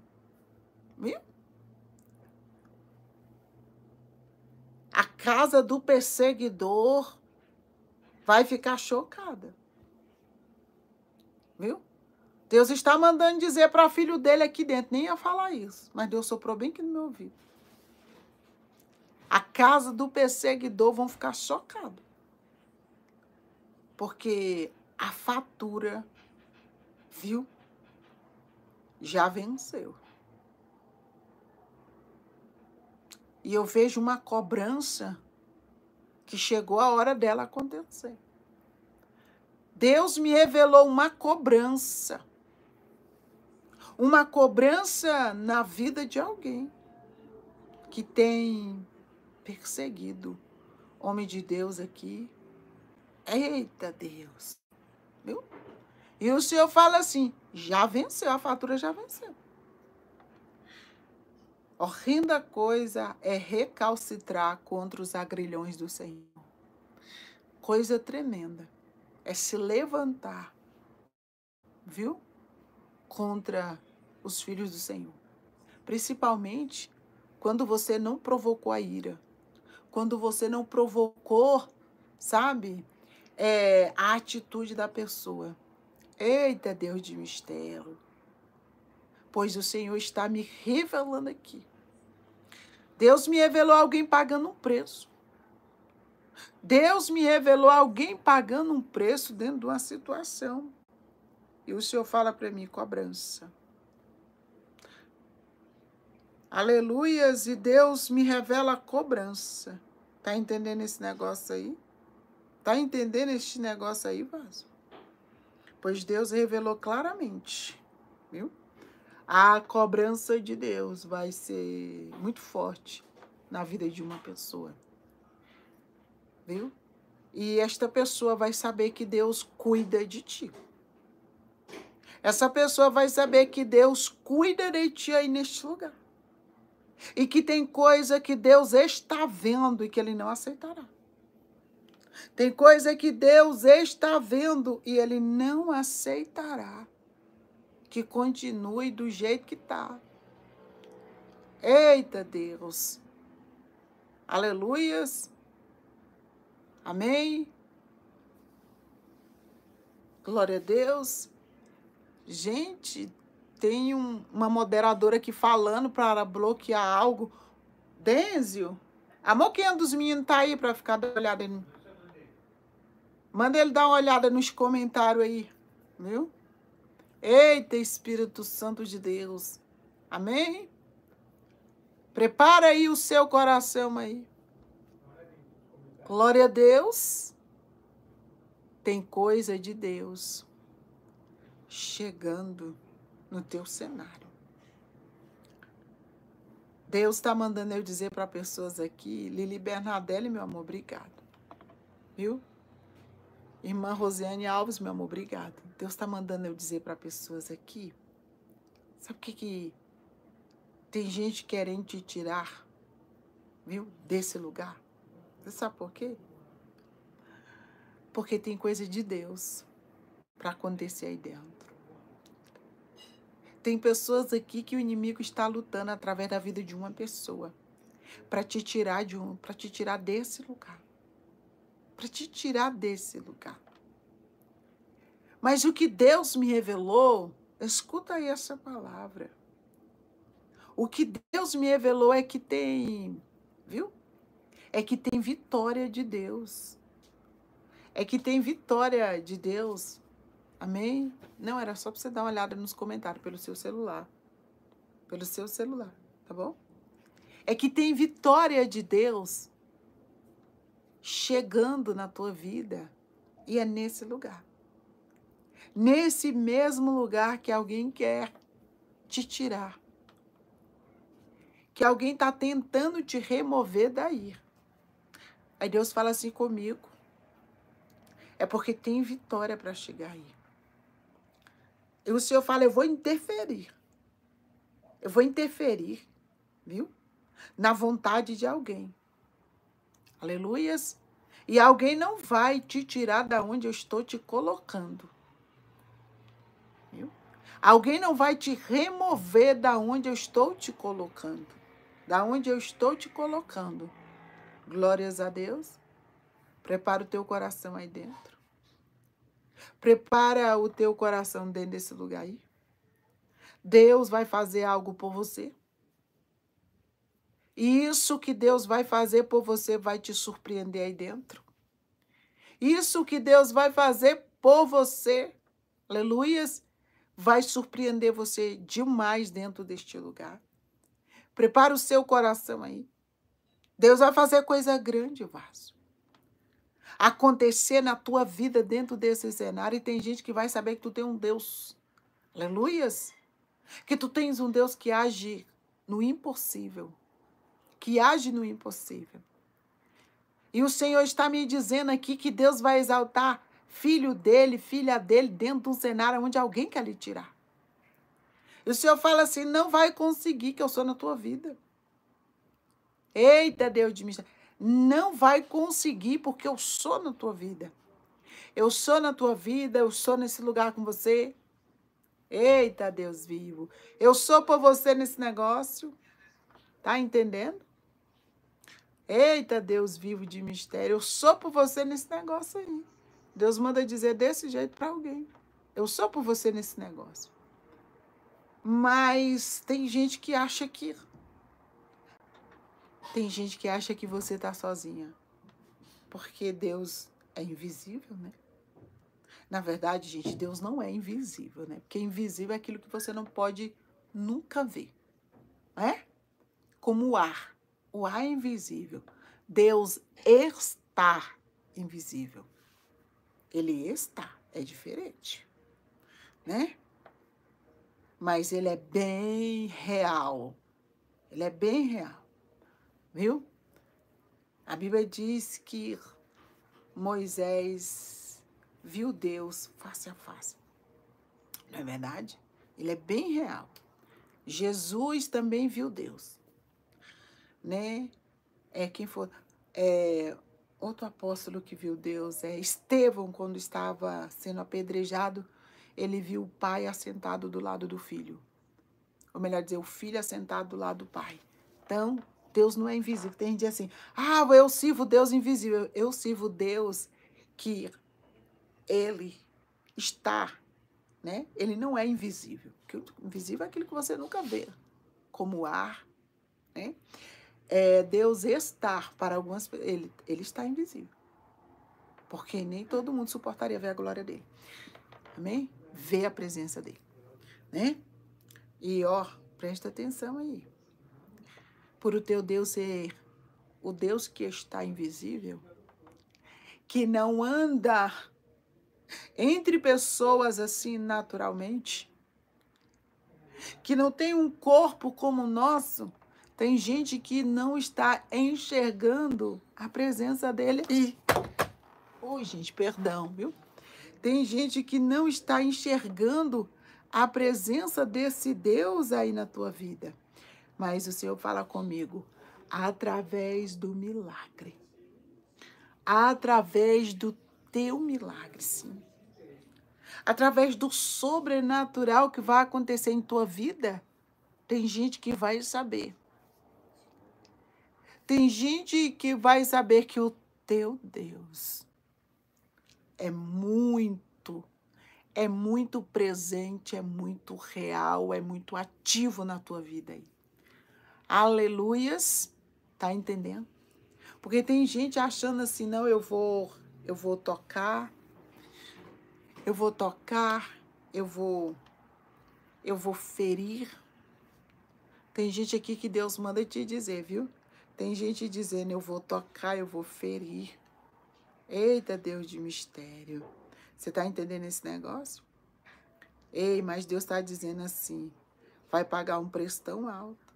Viu? A casa do perseguidor vai ficar chocada. Viu? Deus está mandando dizer para o filho dele aqui dentro, nem ia falar isso, mas Deus soprou bem aqui no meu ouvido. A casa do perseguidor vão ficar chocados. Porque a fatura, viu? Já venceu. E eu vejo uma cobrança que chegou a hora dela acontecer. Deus me revelou uma cobrança uma cobrança na vida de alguém que tem perseguido homem de Deus aqui. Eita Deus! Viu? E o Senhor fala assim: já venceu, a fatura já venceu. Horrenda coisa é recalcitrar contra os agrilhões do Senhor. Coisa tremenda é se levantar, viu? Contra os filhos do Senhor. Principalmente quando você não provocou a ira, quando você não provocou, sabe, é, a atitude da pessoa. Eita, Deus de mistério. Pois o Senhor está me revelando aqui. Deus me revelou alguém pagando um preço. Deus me revelou alguém pagando um preço dentro de uma situação. E o Senhor fala para mim: cobrança. Aleluias, e Deus me revela a cobrança. Tá entendendo esse negócio aí? Tá entendendo este negócio aí, Vaso? Pois Deus revelou claramente, viu? A cobrança de Deus vai ser muito forte na vida de uma pessoa, viu? E esta pessoa vai saber que Deus cuida de ti. Essa pessoa vai saber que Deus cuida de ti aí neste lugar. E que tem coisa que Deus está vendo e que ele não aceitará. Tem coisa que Deus está vendo e ele não aceitará que continue do jeito que está. Eita Deus! Aleluias! Amém? Glória a Deus! Gente, tem um, uma moderadora aqui falando para bloquear algo. Denzio, amor, quem é dos meninos tá aí para ficar dando olhada? Em... Manda ele dar uma olhada nos comentários aí, viu? Eita, Espírito Santo de Deus. Amém? Prepara aí o seu coração aí. Glória a Deus. Tem coisa de Deus chegando no teu cenário. Deus está mandando eu dizer para pessoas aqui, Lili Bernadelli, meu amor, obrigado. Viu? Irmã Rosiane Alves, meu amor, obrigado. Deus está mandando eu dizer para pessoas aqui, sabe o que que tem gente querendo te tirar, viu, desse lugar? Você sabe por quê? Porque tem coisa de Deus para acontecer aí dentro. Tem pessoas aqui que o inimigo está lutando através da vida de uma pessoa para te tirar de um, para te tirar desse lugar. Para te tirar desse lugar. Mas o que Deus me revelou, escuta aí essa palavra. O que Deus me revelou é que tem, viu? É que tem vitória de Deus. É que tem vitória de Deus Amém? Não, era só pra você dar uma olhada nos comentários pelo seu celular. Pelo seu celular, tá bom? É que tem vitória de Deus chegando na tua vida e é nesse lugar. Nesse mesmo lugar que alguém quer te tirar. Que alguém está tentando te remover daí. Aí Deus fala assim comigo. É porque tem vitória para chegar aí. E o Senhor fala: eu vou interferir. Eu vou interferir, viu? Na vontade de alguém. Aleluias. E alguém não vai te tirar da onde eu estou te colocando. Viu? Alguém não vai te remover da onde eu estou te colocando. Da onde eu estou te colocando. Glórias a Deus. Prepara o teu coração aí dentro. Prepara o teu coração dentro desse lugar aí. Deus vai fazer algo por você. E isso que Deus vai fazer por você vai te surpreender aí dentro. Isso que Deus vai fazer por você, aleluias, vai surpreender você demais dentro deste lugar. Prepara o seu coração aí. Deus vai fazer coisa grande, Vaso acontecer na tua vida dentro desse cenário e tem gente que vai saber que tu tem um Deus. Aleluias! Que tu tens um Deus que age no impossível. Que age no impossível. E o Senhor está me dizendo aqui que Deus vai exaltar filho dele, filha dele, dentro de um cenário onde alguém quer lhe tirar. E o Senhor fala assim: não vai conseguir que eu sou na tua vida. Eita, Deus de mim não vai conseguir, porque eu sou na tua vida. Eu sou na tua vida, eu sou nesse lugar com você. Eita, Deus vivo. Eu sou por você nesse negócio. Tá entendendo? Eita, Deus vivo de mistério. Eu sou por você nesse negócio aí. Deus manda dizer desse jeito para alguém. Eu sou por você nesse negócio. Mas tem gente que acha que tem gente que acha que você está sozinha, porque Deus é invisível, né? Na verdade, gente, Deus não é invisível, né? Porque invisível é aquilo que você não pode nunca ver, né? Como o ar. O ar é invisível. Deus está invisível. Ele está, é diferente, né? Mas ele é bem real. Ele é bem real viu? A Bíblia diz que Moisés viu Deus face a face. Não é verdade? Ele é bem real. Jesus também viu Deus. Né? É quem for. É, outro apóstolo que viu Deus é Estevão, quando estava sendo apedrejado, ele viu o pai assentado do lado do filho. Ou melhor dizer, o filho assentado do lado do pai. Então, Deus não é invisível. Tem gente assim, ah, eu sirvo Deus invisível. Eu sirvo Deus que Ele está, né? Ele não é invisível. Invisível é aquilo que você nunca vê, como o ar, né? É Deus estar para algumas pessoas. Ele, ele está invisível. Porque nem todo mundo suportaria ver a glória dele. Amém? Ver a presença dele. Né? E ó, presta atenção aí por o teu Deus ser o Deus que está invisível, que não anda entre pessoas assim naturalmente, que não tem um corpo como o nosso, tem gente que não está enxergando a presença dele aqui. Oi, gente, perdão, viu? Tem gente que não está enxergando a presença desse Deus aí na tua vida. Mas o Senhor fala comigo através do milagre. Através do teu milagre, sim. Através do sobrenatural que vai acontecer em tua vida, tem gente que vai saber. Tem gente que vai saber que o teu Deus é muito, é muito presente, é muito real, é muito ativo na tua vida aí aleluias. Tá entendendo? Porque tem gente achando assim, não, eu vou, eu vou tocar, eu vou tocar, eu vou, eu vou ferir. Tem gente aqui que Deus manda te dizer, viu? Tem gente dizendo, eu vou tocar, eu vou ferir. Eita, Deus de mistério. Você tá entendendo esse negócio? Ei, mas Deus tá dizendo assim, vai pagar um preço tão alto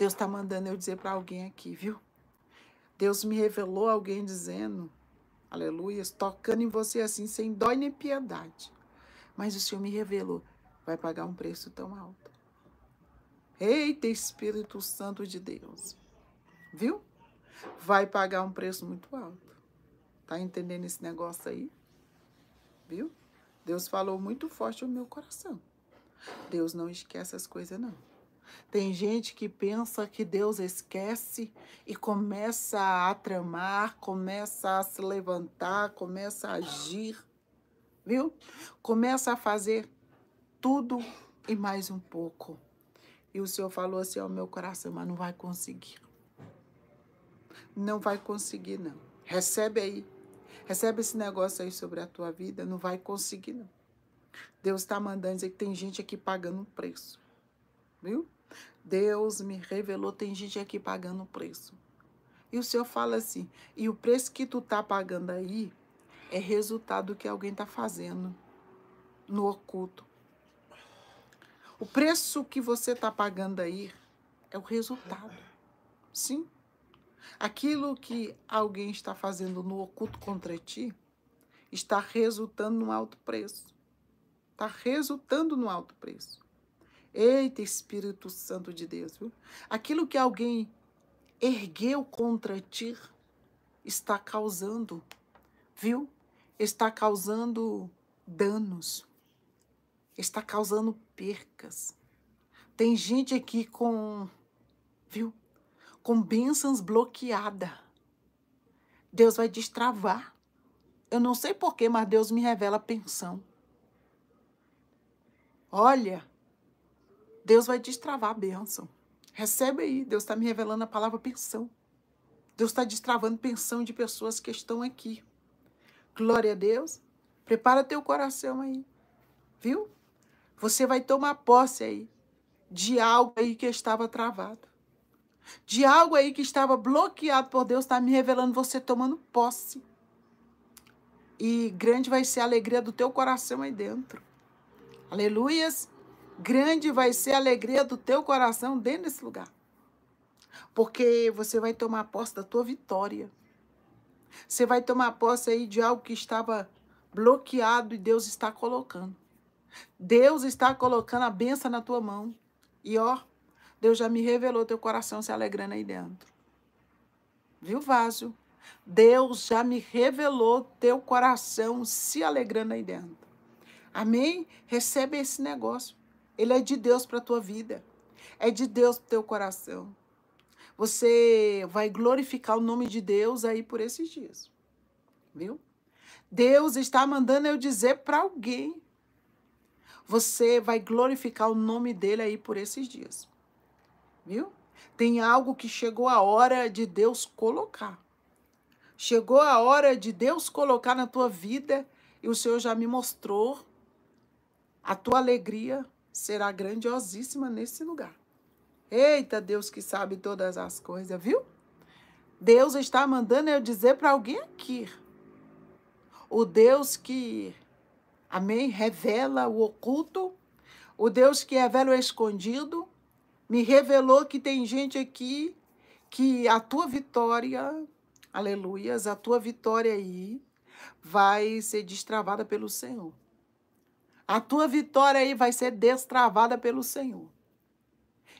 Deus está mandando eu dizer para alguém aqui, viu? Deus me revelou alguém dizendo, aleluia, tocando em você assim, sem dó nem piedade. Mas o Senhor me revelou, vai pagar um preço tão alto. Eita, Espírito Santo de Deus. Viu? Vai pagar um preço muito alto. Tá entendendo esse negócio aí? Viu? Deus falou muito forte no meu coração. Deus não esquece as coisas, não. Tem gente que pensa que Deus esquece e começa a tramar, começa a se levantar, começa a agir, viu? Começa a fazer tudo e mais um pouco. E o Senhor falou assim ao meu coração, mas não vai conseguir. Não vai conseguir, não. Recebe aí. Recebe esse negócio aí sobre a tua vida. Não vai conseguir, não. Deus está mandando dizer que tem gente aqui pagando um preço. Viu? Deus me revelou, tem gente aqui pagando o preço. E o Senhor fala assim, e o preço que tu tá pagando aí é resultado que alguém tá fazendo no oculto. O preço que você tá pagando aí é o resultado. Sim. Aquilo que alguém está fazendo no oculto contra ti está resultando num alto preço. Está resultando num alto preço. Eita, Espírito Santo de Deus, viu? Aquilo que alguém ergueu contra ti está causando, viu? Está causando danos, está causando percas. Tem gente aqui com, viu? Com bênçãos bloqueada. Deus vai destravar. Eu não sei porquê, mas Deus me revela a pensão. Olha, Deus vai destravar a bênção. Recebe aí, Deus está me revelando a palavra pensão. Deus está destravando pensão de pessoas que estão aqui. Glória a Deus. Prepara teu coração aí, viu? Você vai tomar posse aí de algo aí que estava travado. De algo aí que estava bloqueado por Deus, está me revelando você tomando posse. E grande vai ser a alegria do teu coração aí dentro. Aleluias grande vai ser a alegria do teu coração dentro desse lugar. Porque você vai tomar posse da tua vitória. Você vai tomar posse aí de algo que estava bloqueado e Deus está colocando. Deus está colocando a benção na tua mão. E ó, Deus já me revelou teu coração se alegrando aí dentro. Viu, vaso? Deus já me revelou teu coração se alegrando aí dentro. Amém? Recebe esse negócio. Ele é de Deus para a tua vida. É de Deus para o teu coração. Você vai glorificar o nome de Deus aí por esses dias. Viu? Deus está mandando eu dizer para alguém. Você vai glorificar o nome dele aí por esses dias. Viu? Tem algo que chegou a hora de Deus colocar. Chegou a hora de Deus colocar na tua vida e o Senhor já me mostrou a tua alegria, será grandiosíssima nesse lugar. Eita, Deus que sabe todas as coisas, viu? Deus está mandando eu dizer para alguém aqui. O Deus que, amém, revela o oculto, o Deus que revela o escondido, me revelou que tem gente aqui que a tua vitória, aleluias, a tua vitória aí vai ser destravada pelo Senhor. A tua vitória aí vai ser destravada pelo Senhor.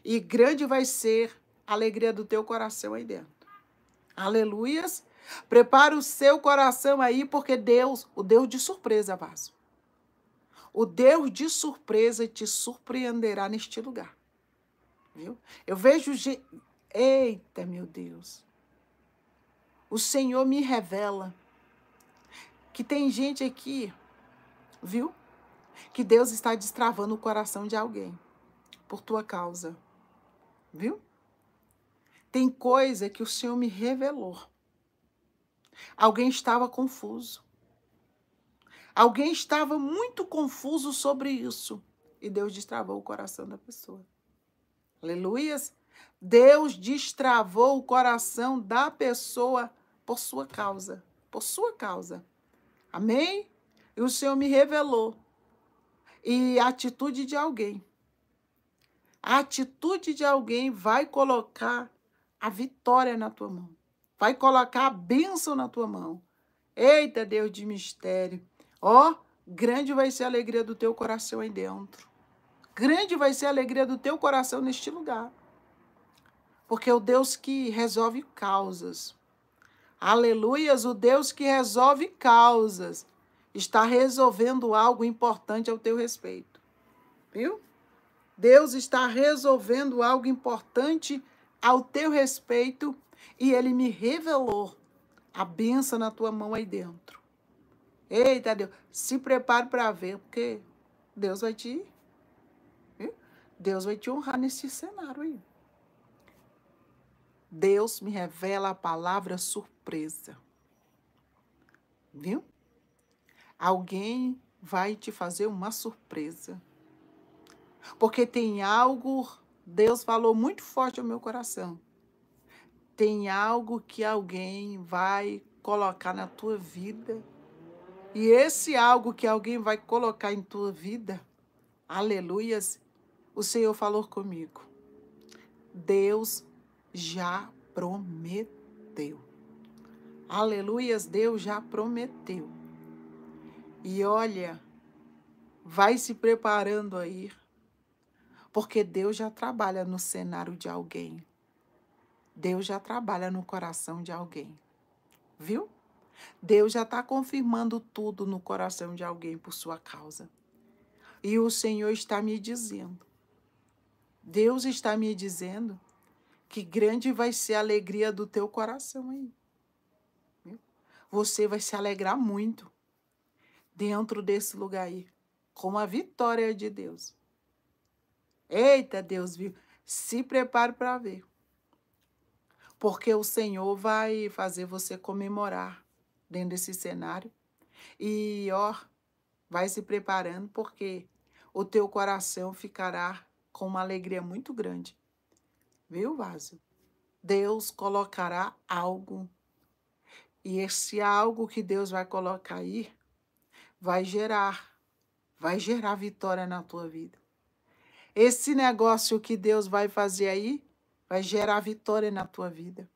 E grande vai ser a alegria do teu coração aí dentro. Aleluias. Prepara o seu coração aí, porque Deus, o Deus de surpresa, vaso. O Deus de surpresa te surpreenderá neste lugar. Viu? Eu vejo. Ge... Eita, meu Deus. O Senhor me revela que tem gente aqui, viu? que Deus está destravando o coração de alguém por tua causa. Viu? Tem coisa que o Senhor me revelou. Alguém estava confuso. Alguém estava muito confuso sobre isso. E Deus destravou o coração da pessoa. Aleluias! Deus destravou o coração da pessoa por sua causa. Por sua causa. Amém? E o Senhor me revelou e a atitude de alguém. A atitude de alguém vai colocar a vitória na tua mão, vai colocar a bênção na tua mão. Eita, Deus de mistério! Ó, oh, grande vai ser a alegria do teu coração aí dentro. Grande vai ser a alegria do teu coração neste lugar. Porque é o Deus que resolve causas. Aleluias, o Deus que resolve causas está resolvendo algo importante ao teu respeito. Viu? Deus está resolvendo algo importante ao teu respeito e ele me revelou a benção na tua mão aí dentro. Eita, Deus, se prepare para ver, porque Deus vai te viu? Deus vai te honrar nesse cenário aí. Deus me revela a palavra surpresa. Viu? Alguém vai te fazer uma surpresa. Porque tem algo, Deus falou muito forte ao meu coração. Tem algo que alguém vai colocar na tua vida. E esse algo que alguém vai colocar em tua vida, aleluias, o Senhor falou comigo. Deus já prometeu. Aleluias, Deus já prometeu. E olha, vai se preparando aí, porque Deus já trabalha no cenário de alguém. Deus já trabalha no coração de alguém, viu? Deus já está confirmando tudo no coração de alguém por sua causa. E o Senhor está me dizendo, Deus está me dizendo que grande vai ser a alegria do teu coração aí. Viu? Você vai se alegrar muito dentro desse lugar aí, com a vitória de Deus. Eita, Deus viu. Se prepare para ver. Porque o Senhor vai fazer você comemorar dentro desse cenário. E, ó, vai se preparando, porque o teu coração ficará com uma alegria muito grande. Viu, vaso? Deus colocará algo. E esse algo que Deus vai colocar aí vai gerar, vai gerar vitória na tua vida. Esse negócio que Deus vai fazer aí vai gerar vitória na tua vida.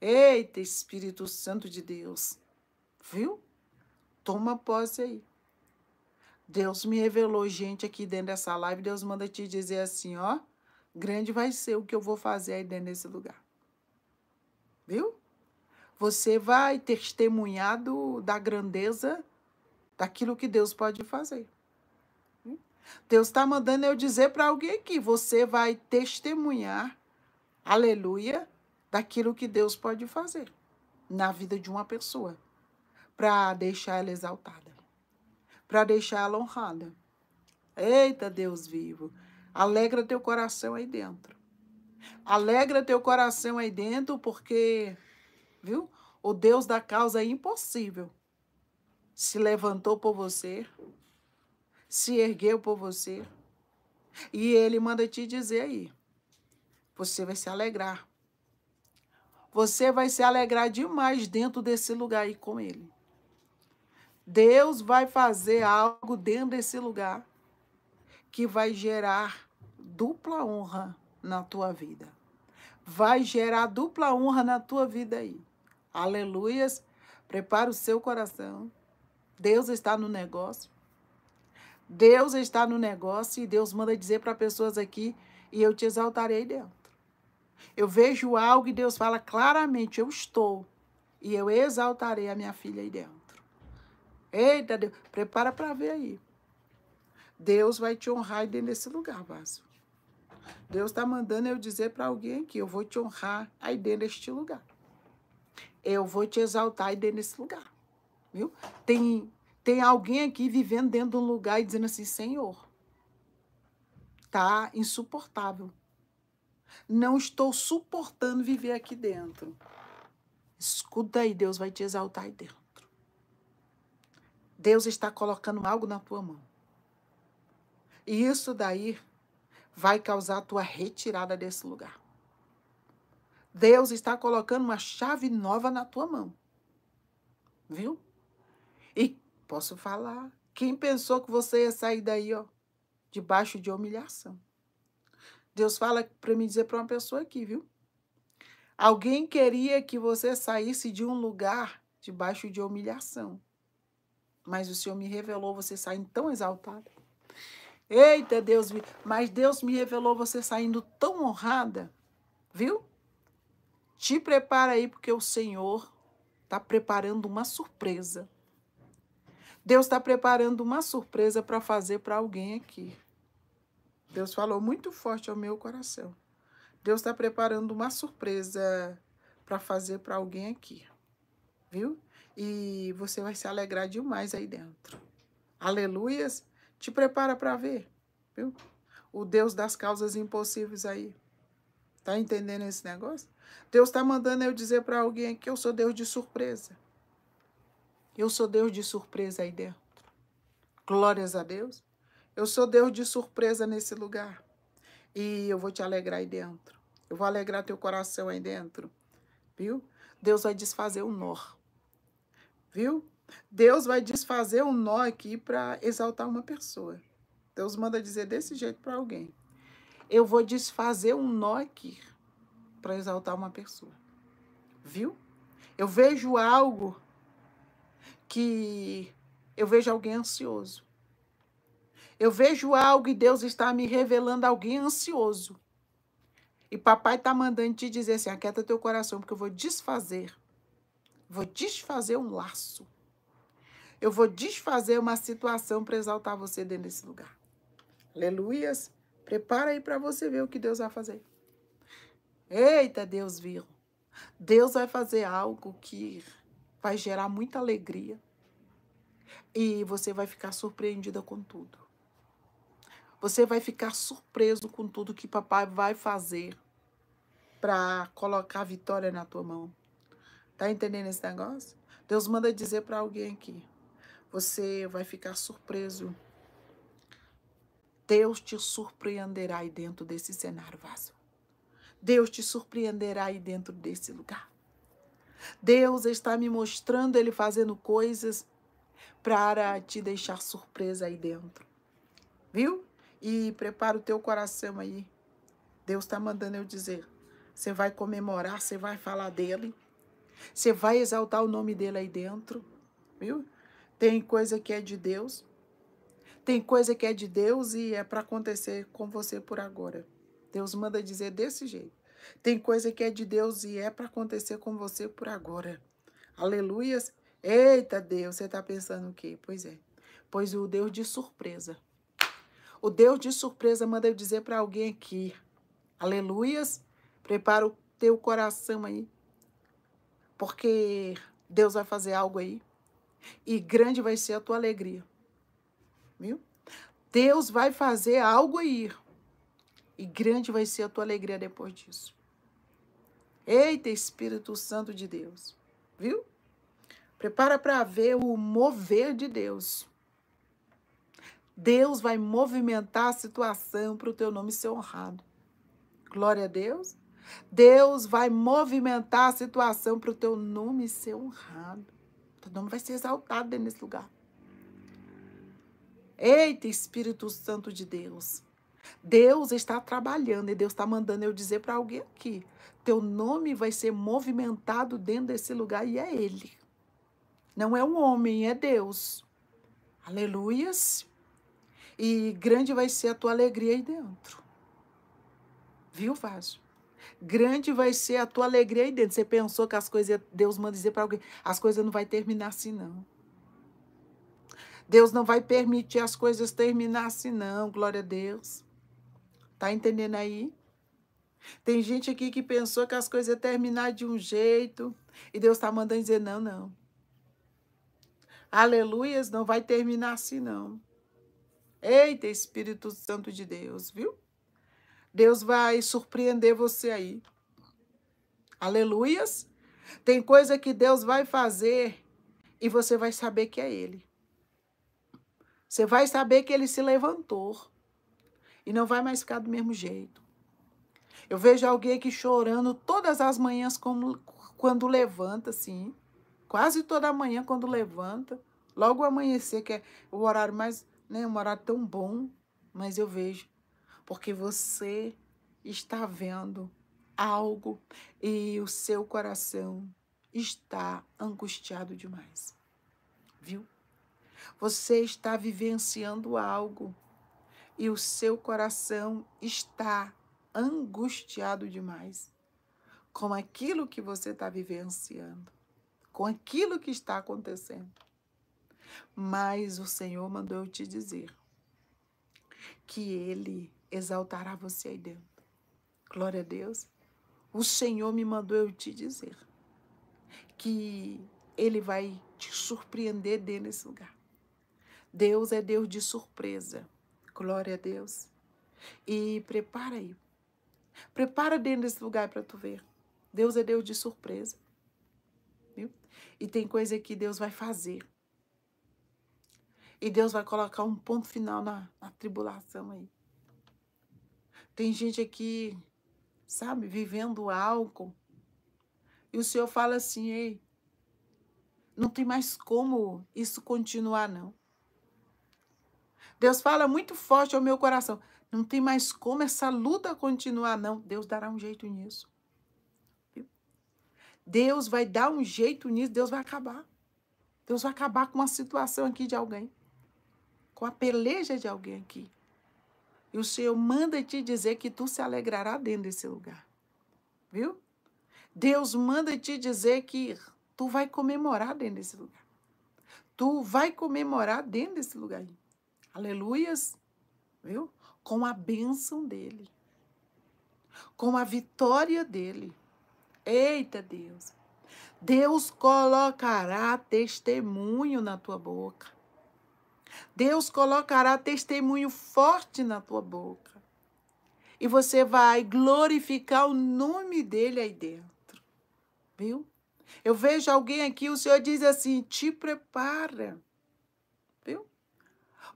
Eita, Espírito Santo de Deus, viu? Toma posse aí. Deus me revelou gente aqui dentro dessa live. Deus manda te dizer assim: ó, grande vai ser o que eu vou fazer aí dentro desse lugar. Viu? Você vai testemunhar da grandeza daquilo que Deus pode fazer. Hum? Deus está mandando eu dizer para alguém aqui: você vai testemunhar, aleluia, daquilo que Deus pode fazer na vida de uma pessoa, para deixar ela exaltada, para deixar ela honrada. Eita, Deus vivo, alegra teu coração aí dentro. Alegra teu coração aí dentro, porque, viu, o Deus da causa é impossível se levantou por você, se ergueu por você. E ele manda te dizer aí: você vai se alegrar. Você vai se alegrar demais dentro desse lugar aí com ele. Deus vai fazer algo dentro desse lugar que vai gerar dupla honra na tua vida. Vai gerar dupla honra na tua vida aí. Aleluias. Prepara o seu coração. Deus está no negócio. Deus está no negócio e Deus manda dizer para pessoas aqui e eu te exaltarei dentro. Eu vejo algo e Deus fala claramente, eu estou e eu exaltarei a minha filha aí dentro. Eita, Deus, prepara para ver aí. Deus vai te honrar aí dentro desse lugar, vaso. Deus está mandando eu dizer para alguém aqui, eu vou te honrar aí dentro deste lugar. Eu vou te exaltar aí dentro desse lugar viu? Tem, tem alguém aqui vivendo dentro de um lugar e dizendo assim: Senhor, tá insuportável. Não estou suportando viver aqui dentro. Escuta aí, Deus vai te exaltar aí dentro. Deus está colocando algo na tua mão. E isso daí vai causar a tua retirada desse lugar. Deus está colocando uma chave nova na tua mão. Viu? E posso falar, quem pensou que você ia sair daí, ó, debaixo de humilhação? Deus fala para me dizer para uma pessoa aqui, viu? Alguém queria que você saísse de um lugar debaixo de humilhação. Mas o Senhor me revelou você saindo tão exaltada. Eita, Deus, mas Deus me revelou você saindo tão honrada, viu? Te prepara aí porque o Senhor está preparando uma surpresa Deus está preparando uma surpresa para fazer para alguém aqui. Deus falou muito forte ao meu coração. Deus está preparando uma surpresa para fazer para alguém aqui, viu? E você vai se alegrar demais aí dentro. Aleluias! Te prepara para ver, viu? O Deus das causas impossíveis aí. Tá entendendo esse negócio? Deus está mandando eu dizer para alguém que eu sou Deus de surpresa. Eu sou Deus de surpresa aí dentro. Glórias a Deus. Eu sou Deus de surpresa nesse lugar. E eu vou te alegrar aí dentro. Eu vou alegrar teu coração aí dentro. Viu? Deus vai desfazer o um nó. Viu? Deus vai desfazer um nó aqui para exaltar uma pessoa. Deus manda dizer desse jeito para alguém. Eu vou desfazer um nó aqui para exaltar uma pessoa. Viu? Eu vejo algo que eu vejo alguém ansioso. Eu vejo algo e Deus está me revelando alguém ansioso. E papai está mandando te dizer assim: aquieta teu coração, porque eu vou desfazer. Vou desfazer um laço. Eu vou desfazer uma situação para exaltar você dentro desse lugar. Aleluias. Prepara aí para você ver o que Deus vai fazer. Eita, Deus viu. Deus vai fazer algo que vai gerar muita alegria e você vai ficar surpreendida com tudo. Você vai ficar surpreso com tudo que papai vai fazer para colocar vitória na tua mão. Tá entendendo esse negócio? Deus manda dizer para alguém aqui. Você vai ficar surpreso. Deus te surpreenderá aí dentro desse cenário vazio Deus te surpreenderá aí dentro desse lugar. Deus está me mostrando Ele fazendo coisas para te deixar surpresa aí dentro. Viu? E prepara o teu coração aí. Deus está mandando eu dizer. Você vai comemorar, você vai falar dele. Você vai exaltar o nome dele aí dentro. Viu? Tem coisa que é de Deus. Tem coisa que é de Deus e é para acontecer com você por agora. Deus manda dizer desse jeito. Tem coisa que é de Deus e é para acontecer com você por agora. Aleluias. Eita Deus, você está pensando o quê? Pois é. Pois o Deus de surpresa. O Deus de surpresa manda eu dizer para alguém aqui. Aleluias. Prepara o teu coração aí. Porque Deus vai fazer algo aí. E grande vai ser a tua alegria. Viu? Deus vai fazer algo aí. E grande vai ser a tua alegria depois disso. Eita, Espírito Santo de Deus. Viu? Prepara para ver o mover de Deus. Deus vai movimentar a situação para o teu nome ser honrado. Glória a Deus. Deus vai movimentar a situação para o teu nome ser honrado. Teu nome vai ser exaltado nesse lugar. Eita, Espírito Santo de Deus. Deus está trabalhando e Deus está mandando eu dizer para alguém aqui: teu nome vai ser movimentado dentro desse lugar e é Ele. Não é um homem, é Deus. Aleluias. E grande vai ser a tua alegria aí dentro. Viu, vaso? Grande vai ser a tua alegria aí dentro. Você pensou que as coisas, Deus manda dizer para alguém, as coisas não vai terminar assim não. Deus não vai permitir as coisas terminar assim não, glória a Deus. Tá entendendo aí? Tem gente aqui que pensou que as coisas iam terminar de um jeito e Deus está mandando dizer: não, não. Aleluias, não vai terminar assim, não. Eita, Espírito Santo de Deus, viu? Deus vai surpreender você aí. Aleluias. Tem coisa que Deus vai fazer e você vai saber que é Ele. Você vai saber que Ele se levantou e não vai mais ficar do mesmo jeito. Eu vejo alguém aqui chorando todas as manhãs como, quando levanta, assim, quase toda manhã quando levanta, logo amanhecer, que é o horário mais, né, um horário tão bom, mas eu vejo, porque você está vendo algo e o seu coração está angustiado demais. Viu? Você está vivenciando algo e o seu coração está angustiado demais com aquilo que você está vivenciando, com aquilo que está acontecendo. Mas o Senhor mandou eu te dizer que Ele exaltará você aí dentro. Glória a Deus. O Senhor me mandou eu te dizer que Ele vai te surpreender dentro desse lugar. Deus é Deus de surpresa. Glória a Deus. E prepara aí. Prepara dentro desse lugar para tu ver. Deus é Deus de surpresa. Viu? E tem coisa que Deus vai fazer. E Deus vai colocar um ponto final na, na tribulação aí. Tem gente aqui, sabe, vivendo álcool. E o Senhor fala assim, ei, não tem mais como isso continuar, não. Deus fala muito forte ao meu coração. Não tem mais como essa luta continuar, não. Deus dará um jeito nisso. Deus vai dar um jeito nisso, Deus vai acabar. Deus vai acabar com uma situação aqui de alguém, com a peleja de alguém aqui. E o Senhor manda te dizer que tu se alegrará dentro desse lugar. Viu? Deus manda te dizer que tu vai comemorar dentro desse lugar. Tu vai comemorar dentro desse lugar. Aí aleluias, viu? Com a bênção dele, com a vitória dele. Eita Deus, Deus colocará testemunho na tua boca. Deus colocará testemunho forte na tua boca. E você vai glorificar o nome dele aí dentro. Viu? Eu vejo alguém aqui, o Senhor diz assim: te prepara.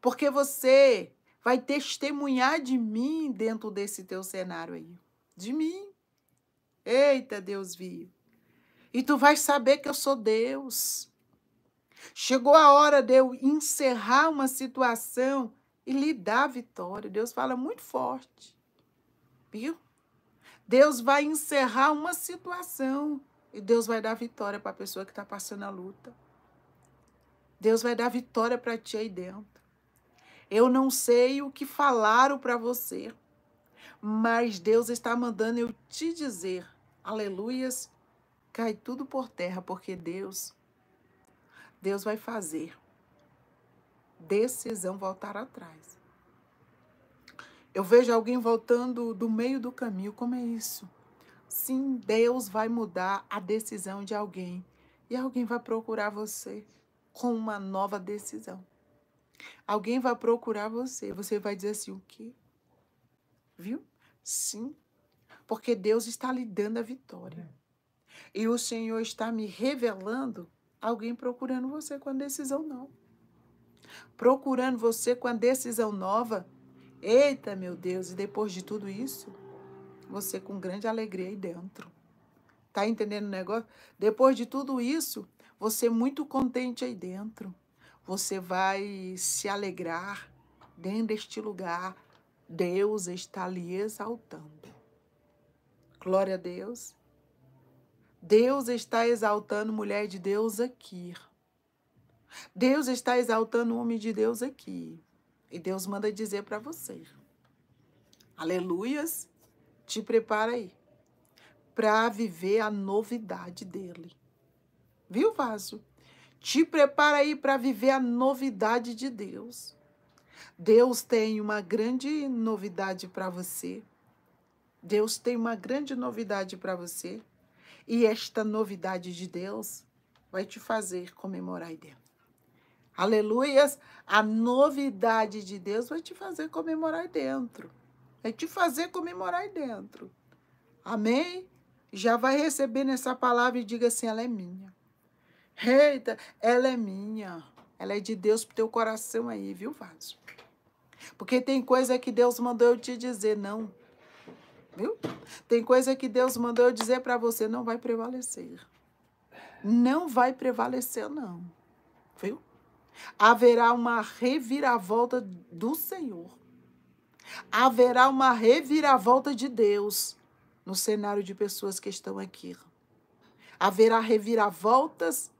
Porque você vai testemunhar de mim dentro desse teu cenário aí. De mim. Eita, Deus vivo. E tu vai saber que eu sou Deus. Chegou a hora de eu encerrar uma situação e lhe dar vitória. Deus fala muito forte. Viu? Deus vai encerrar uma situação e Deus vai dar vitória para a pessoa que está passando a luta. Deus vai dar vitória para ti aí dentro. Eu não sei o que falaram para você, mas Deus está mandando eu te dizer, aleluias, cai tudo por terra, porque Deus, Deus vai fazer decisão voltar atrás. Eu vejo alguém voltando do meio do caminho, como é isso? Sim, Deus vai mudar a decisão de alguém e alguém vai procurar você com uma nova decisão. Alguém vai procurar você. Você vai dizer assim: o quê? Viu? Sim. Porque Deus está lhe dando a vitória. E o Senhor está me revelando alguém procurando você com a decisão não. Procurando você com a decisão nova. Eita, meu Deus, e depois de tudo isso, você com grande alegria aí dentro. Tá entendendo o negócio? Depois de tudo isso, você muito contente aí dentro. Você vai se alegrar dentro deste lugar. Deus está lhe exaltando. Glória a Deus. Deus está exaltando mulher de Deus aqui. Deus está exaltando homem de Deus aqui. E Deus manda dizer para você. Aleluias. Te prepara aí para viver a novidade dele. Viu, vaso? Te prepara aí para viver a novidade de Deus. Deus tem uma grande novidade para você. Deus tem uma grande novidade para você. E esta novidade de Deus vai te fazer comemorar aí dentro. Aleluias! A novidade de Deus vai te fazer comemorar aí dentro. Vai te fazer comemorar aí dentro. Amém? Já vai recebendo essa palavra e diga assim: ela é minha. Eita, ela é minha. Ela é de Deus pro teu coração aí, viu, vaso? Porque tem coisa que Deus mandou eu te dizer, não. Viu? Tem coisa que Deus mandou eu dizer para você, não vai prevalecer. Não vai prevalecer, não. Viu? Haverá uma reviravolta do Senhor. Haverá uma reviravolta de Deus no cenário de pessoas que estão aqui. Haverá reviravoltas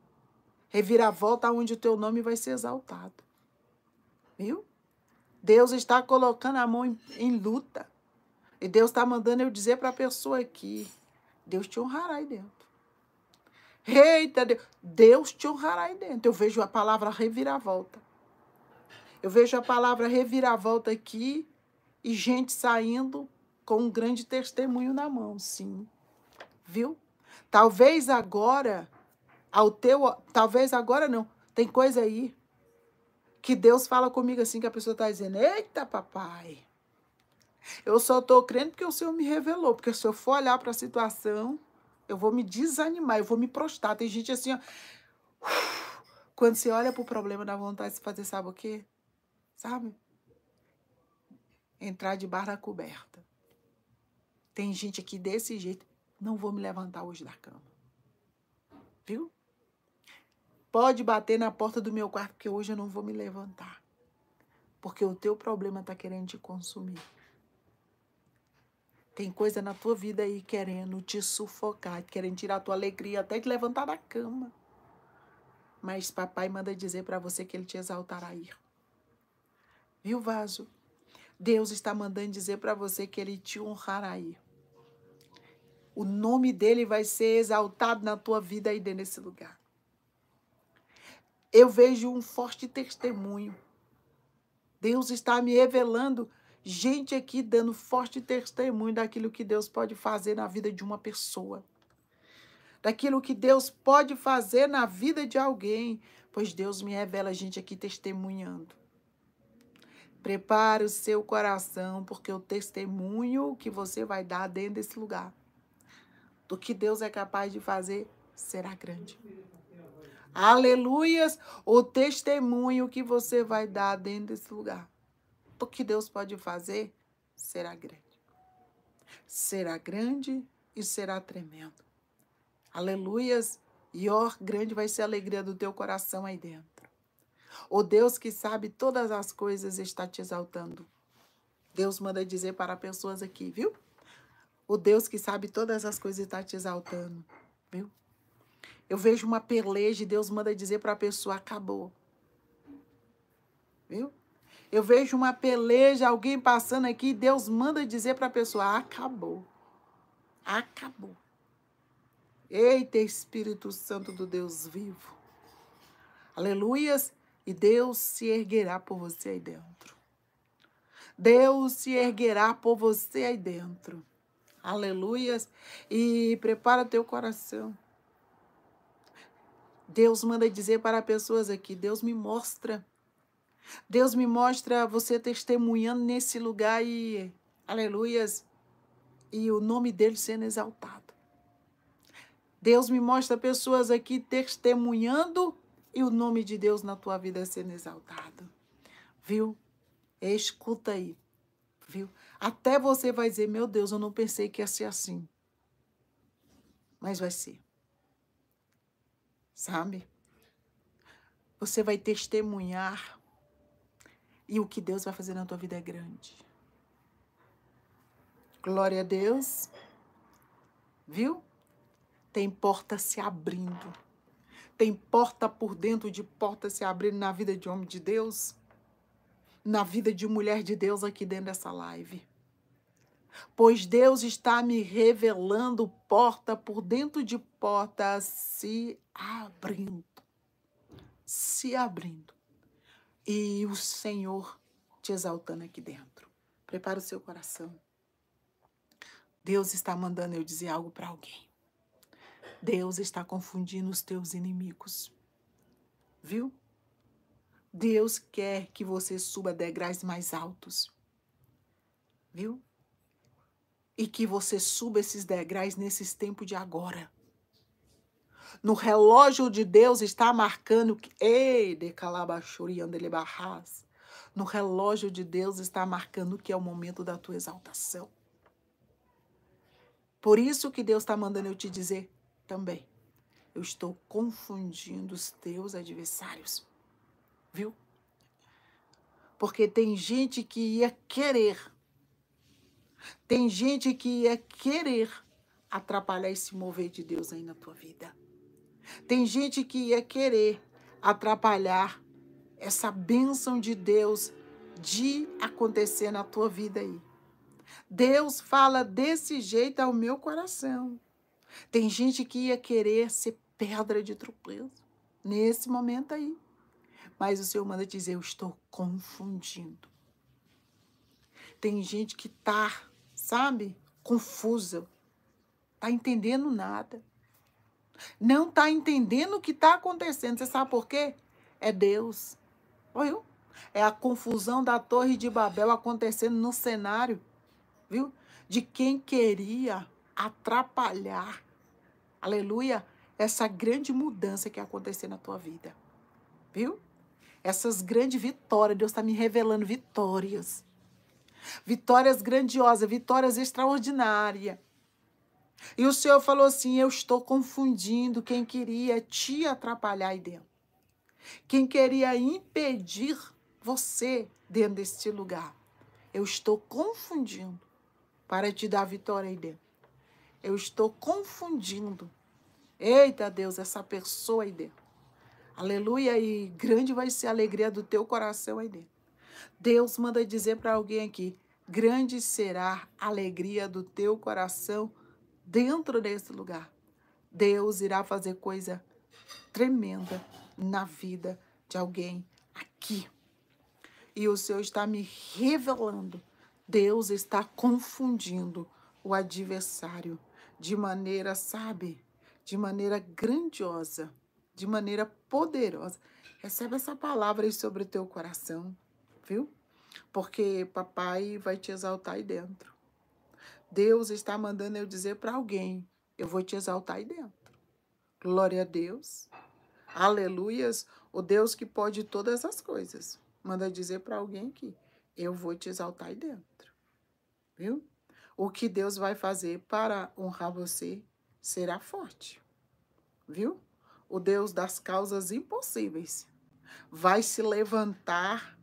Reviravolta onde o teu nome vai ser exaltado. Viu? Deus está colocando a mão em, em luta. E Deus está mandando eu dizer para a pessoa aqui: Deus te honrará aí dentro. Eita, Deus, Deus te honrará aí dentro. Eu vejo a palavra reviravolta. Eu vejo a palavra reviravolta aqui e gente saindo com um grande testemunho na mão, sim. Viu? Talvez agora ao teu, talvez agora não, tem coisa aí que Deus fala comigo assim que a pessoa está dizendo: "Eita, papai. Eu só estou crendo porque o Senhor me revelou, porque se eu for olhar para a situação, eu vou me desanimar, eu vou me prostrar. Tem gente assim, ó, quando você olha para o problema, da vontade de fazer, sabe o quê? Sabe? Entrar de barra coberta. Tem gente aqui desse jeito, não vou me levantar hoje da cama. Viu? Pode bater na porta do meu quarto, porque hoje eu não vou me levantar. Porque o teu problema está querendo te consumir. Tem coisa na tua vida aí querendo te sufocar, querendo tirar a tua alegria até te levantar da cama. Mas papai manda dizer para você que ele te exaltará aí. Viu, vaso? Deus está mandando dizer para você que ele te honrará aí. O nome dele vai ser exaltado na tua vida aí dentro desse lugar eu vejo um forte testemunho. Deus está me revelando gente aqui dando forte testemunho daquilo que Deus pode fazer na vida de uma pessoa. Daquilo que Deus pode fazer na vida de alguém, pois Deus me revela gente aqui testemunhando. Prepare o seu coração, porque o testemunho que você vai dar dentro desse lugar, do que Deus é capaz de fazer, será grande aleluias, o testemunho que você vai dar dentro desse lugar. O que Deus pode fazer será grande. Será grande e será tremendo. Aleluias, e ó, grande vai ser a alegria do teu coração aí dentro. O Deus que sabe todas as coisas está te exaltando. Deus manda dizer para pessoas aqui, viu? O Deus que sabe todas as coisas está te exaltando, viu? Eu vejo uma peleja e Deus manda dizer para a pessoa: acabou. Viu? Eu vejo uma peleja, alguém passando aqui, e Deus manda dizer para a pessoa: acabou. Acabou. Eita, Espírito Santo do Deus vivo. Aleluias. E Deus se erguerá por você aí dentro. Deus se erguerá por você aí dentro. Aleluias. E prepara teu coração. Deus manda dizer para pessoas aqui: Deus me mostra. Deus me mostra você testemunhando nesse lugar e aleluias, e o nome dele sendo exaltado. Deus me mostra pessoas aqui testemunhando e o nome de Deus na tua vida sendo exaltado. Viu? Escuta aí. Viu? Até você vai dizer: Meu Deus, eu não pensei que ia ser assim. Mas vai ser sabe? Você vai testemunhar e o que Deus vai fazer na tua vida é grande. Glória a Deus. Viu? Tem porta se abrindo. Tem porta por dentro de porta se abrindo na vida de homem de Deus, na vida de mulher de Deus aqui dentro dessa live pois Deus está me revelando porta por dentro de porta se abrindo. Se abrindo. E o Senhor te exaltando aqui dentro. Prepara o seu coração. Deus está mandando eu dizer algo para alguém. Deus está confundindo os teus inimigos. Viu? Deus quer que você suba degraus mais altos. Viu? e que você suba esses degraus nesses tempos de agora. No relógio de Deus está marcando que ei de calabachuriandele barras. No relógio de Deus está marcando que é o momento da tua exaltação. Por isso que Deus está mandando eu te dizer também. Eu estou confundindo os teus adversários. Viu? Porque tem gente que ia querer tem gente que ia é querer atrapalhar esse mover de Deus aí na tua vida. Tem gente que ia é querer atrapalhar essa bênção de Deus de acontecer na tua vida aí. Deus fala desse jeito ao meu coração. Tem gente que ia querer ser pedra de tropeço nesse momento aí. Mas o Senhor manda dizer: Eu estou confundindo tem gente que tá, sabe, confusa, tá entendendo nada. Não tá entendendo o que tá acontecendo. Você sabe por quê? É Deus. viu é a confusão da Torre de Babel acontecendo no cenário, viu? De quem queria atrapalhar, aleluia, essa grande mudança que ia acontecer na tua vida, viu? Essas grandes vitórias, Deus está me revelando vitórias vitórias grandiosas, vitórias extraordinárias. E o Senhor falou assim: Eu estou confundindo quem queria te atrapalhar aí dentro, quem queria impedir você dentro deste lugar. Eu estou confundindo para te dar vitória aí dentro. Eu estou confundindo. Eita Deus, essa pessoa aí dentro. Aleluia, e grande vai ser a alegria do teu coração aí dentro. Deus manda dizer para alguém aqui: grande será a alegria do teu coração dentro desse lugar. Deus irá fazer coisa tremenda na vida de alguém aqui. E o Senhor está me revelando. Deus está confundindo o adversário de maneira, sabe, de maneira grandiosa, de maneira poderosa. Recebe essa palavra aí sobre o teu coração viu? Porque papai vai te exaltar aí dentro. Deus está mandando eu dizer para alguém: eu vou te exaltar aí dentro. Glória a Deus. Aleluias. O Deus que pode todas as coisas. Manda dizer para alguém aqui: eu vou te exaltar aí dentro. Viu? O que Deus vai fazer para honrar você será forte. Viu? O Deus das causas impossíveis vai se levantar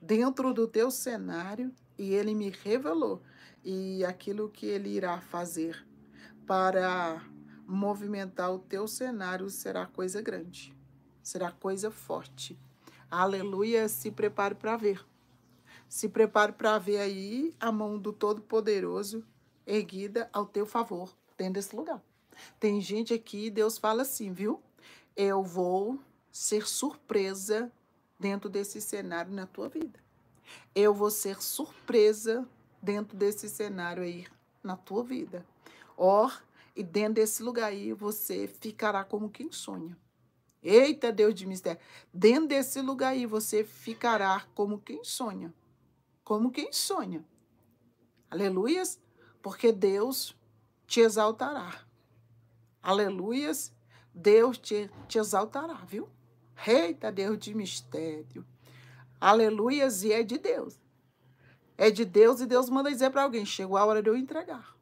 dentro do teu cenário e ele me revelou e aquilo que ele irá fazer para movimentar o teu cenário será coisa grande, será coisa forte. Aleluia, se prepare para ver. Se prepare para ver aí a mão do Todo-Poderoso erguida ao teu favor dentro desse lugar. Tem gente aqui, Deus fala assim, viu? Eu vou ser surpresa dentro desse cenário na tua vida. Eu vou ser surpresa dentro desse cenário aí na tua vida. Or, e dentro desse lugar aí você ficará como quem sonha. Eita, Deus de mistério. Dentro desse lugar aí você ficará como quem sonha. Como quem sonha. Aleluias, porque Deus te exaltará. Aleluias, Deus te, te exaltará, viu? Eita, Deus de mistério. Aleluias, e é de Deus. É de Deus e Deus manda dizer para alguém: chegou a hora de eu entregar.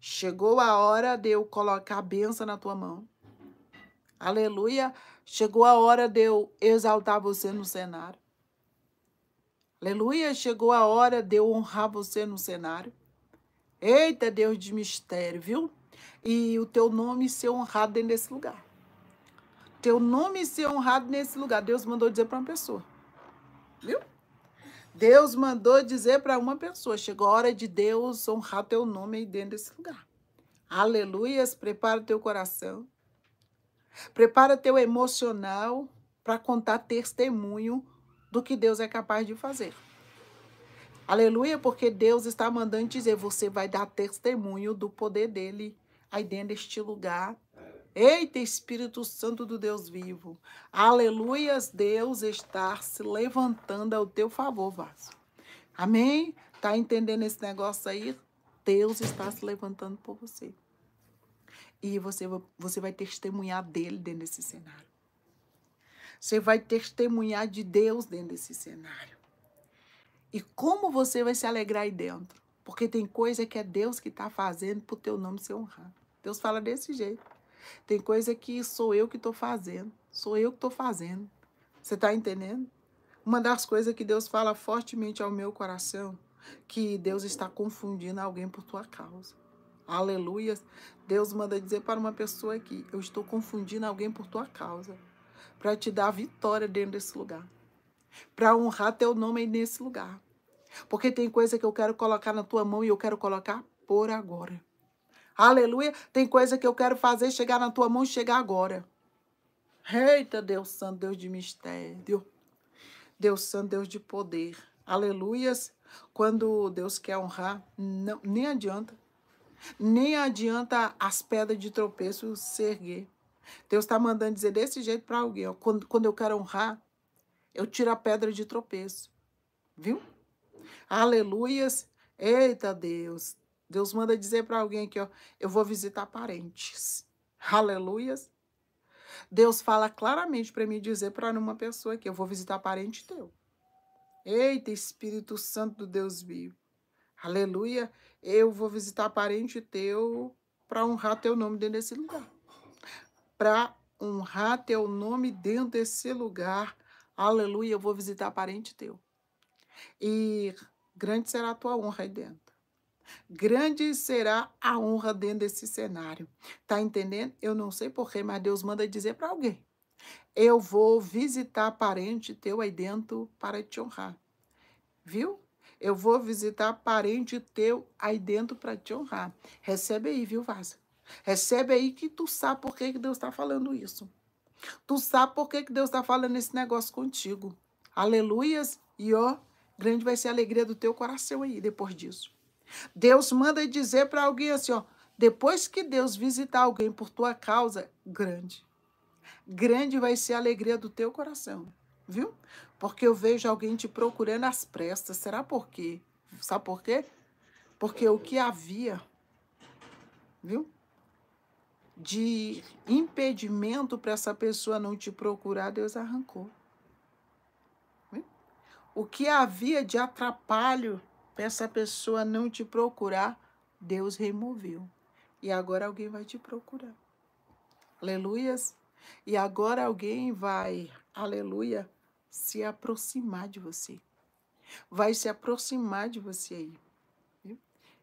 Chegou a hora de eu colocar a benção na tua mão. Aleluia. Chegou a hora de eu exaltar você no cenário. Aleluia. Chegou a hora de eu honrar você no cenário. Eita, Deus de mistério, viu? E o teu nome ser honrado dentro desse lugar teu nome ser honrado nesse lugar. Deus mandou dizer para uma pessoa. Viu? Deus mandou dizer para uma pessoa. Chegou a hora de Deus honrar teu nome aí dentro desse lugar. Aleluias, prepara teu coração. Prepara teu emocional para contar testemunho do que Deus é capaz de fazer. Aleluia, porque Deus está mandando dizer, você vai dar testemunho do poder dele aí dentro deste lugar Eita, Espírito Santo do Deus vivo. Aleluias, Deus está se levantando ao teu favor, vaso. Amém? Tá entendendo esse negócio aí? Deus está se levantando por você. E você, você vai testemunhar dele dentro desse cenário. Você vai testemunhar de Deus dentro desse cenário. E como você vai se alegrar aí dentro? Porque tem coisa que é Deus que está fazendo para o teu nome ser honrado. Deus fala desse jeito. Tem coisa que sou eu que estou fazendo. Sou eu que estou fazendo. Você está entendendo? Uma das coisas que Deus fala fortemente ao meu coração, que Deus está confundindo alguém por tua causa. Aleluia. Deus manda dizer para uma pessoa aqui: Eu estou confundindo alguém por tua causa, para te dar vitória dentro desse lugar, para honrar teu nome aí nesse lugar. Porque tem coisa que eu quero colocar na tua mão e eu quero colocar por agora. Aleluia. Tem coisa que eu quero fazer chegar na tua mão e chegar agora. Eita, Deus Santo, Deus de mistério. Deus Santo, Deus de poder. Aleluias. Quando Deus quer honrar, não, nem adianta. Nem adianta as pedras de tropeço se erguer. Deus está mandando dizer desse jeito para alguém. Ó, quando, quando eu quero honrar, eu tiro a pedra de tropeço. Viu? Aleluias. Eita Deus, Deus manda dizer para alguém aqui, ó, eu vou visitar parentes. Aleluias. Deus fala claramente para mim dizer para uma pessoa que eu vou visitar parente teu. Eita, Espírito Santo do Deus vivo. Aleluia. Eu vou visitar parente teu para honrar teu nome dentro desse lugar. Para honrar teu nome dentro desse lugar. Aleluia, eu vou visitar parente teu. E grande será a tua honra aí dentro. Grande será a honra dentro desse cenário. Tá entendendo? Eu não sei porquê, mas Deus manda dizer para alguém. Eu vou visitar parente teu aí dentro para te honrar. Viu? Eu vou visitar parente teu aí dentro para te honrar. Recebe aí, viu, Vaza? Recebe aí que tu sabe por que, Deus está falando isso. Tu sabe por que, que Deus está falando esse negócio contigo. Aleluias. E ó, grande vai ser a alegria do teu coração aí depois disso. Deus manda dizer para alguém assim, ó, depois que Deus visitar alguém por tua causa, grande. Grande vai ser a alegria do teu coração, viu? Porque eu vejo alguém te procurando às prestas. Será por quê? Sabe por quê? Porque o que havia, viu? De impedimento para essa pessoa não te procurar, Deus arrancou. Viu? O que havia de atrapalho para essa pessoa não te procurar, Deus removeu. E agora alguém vai te procurar. Aleluias. E agora alguém vai, aleluia, se aproximar de você. Vai se aproximar de você aí.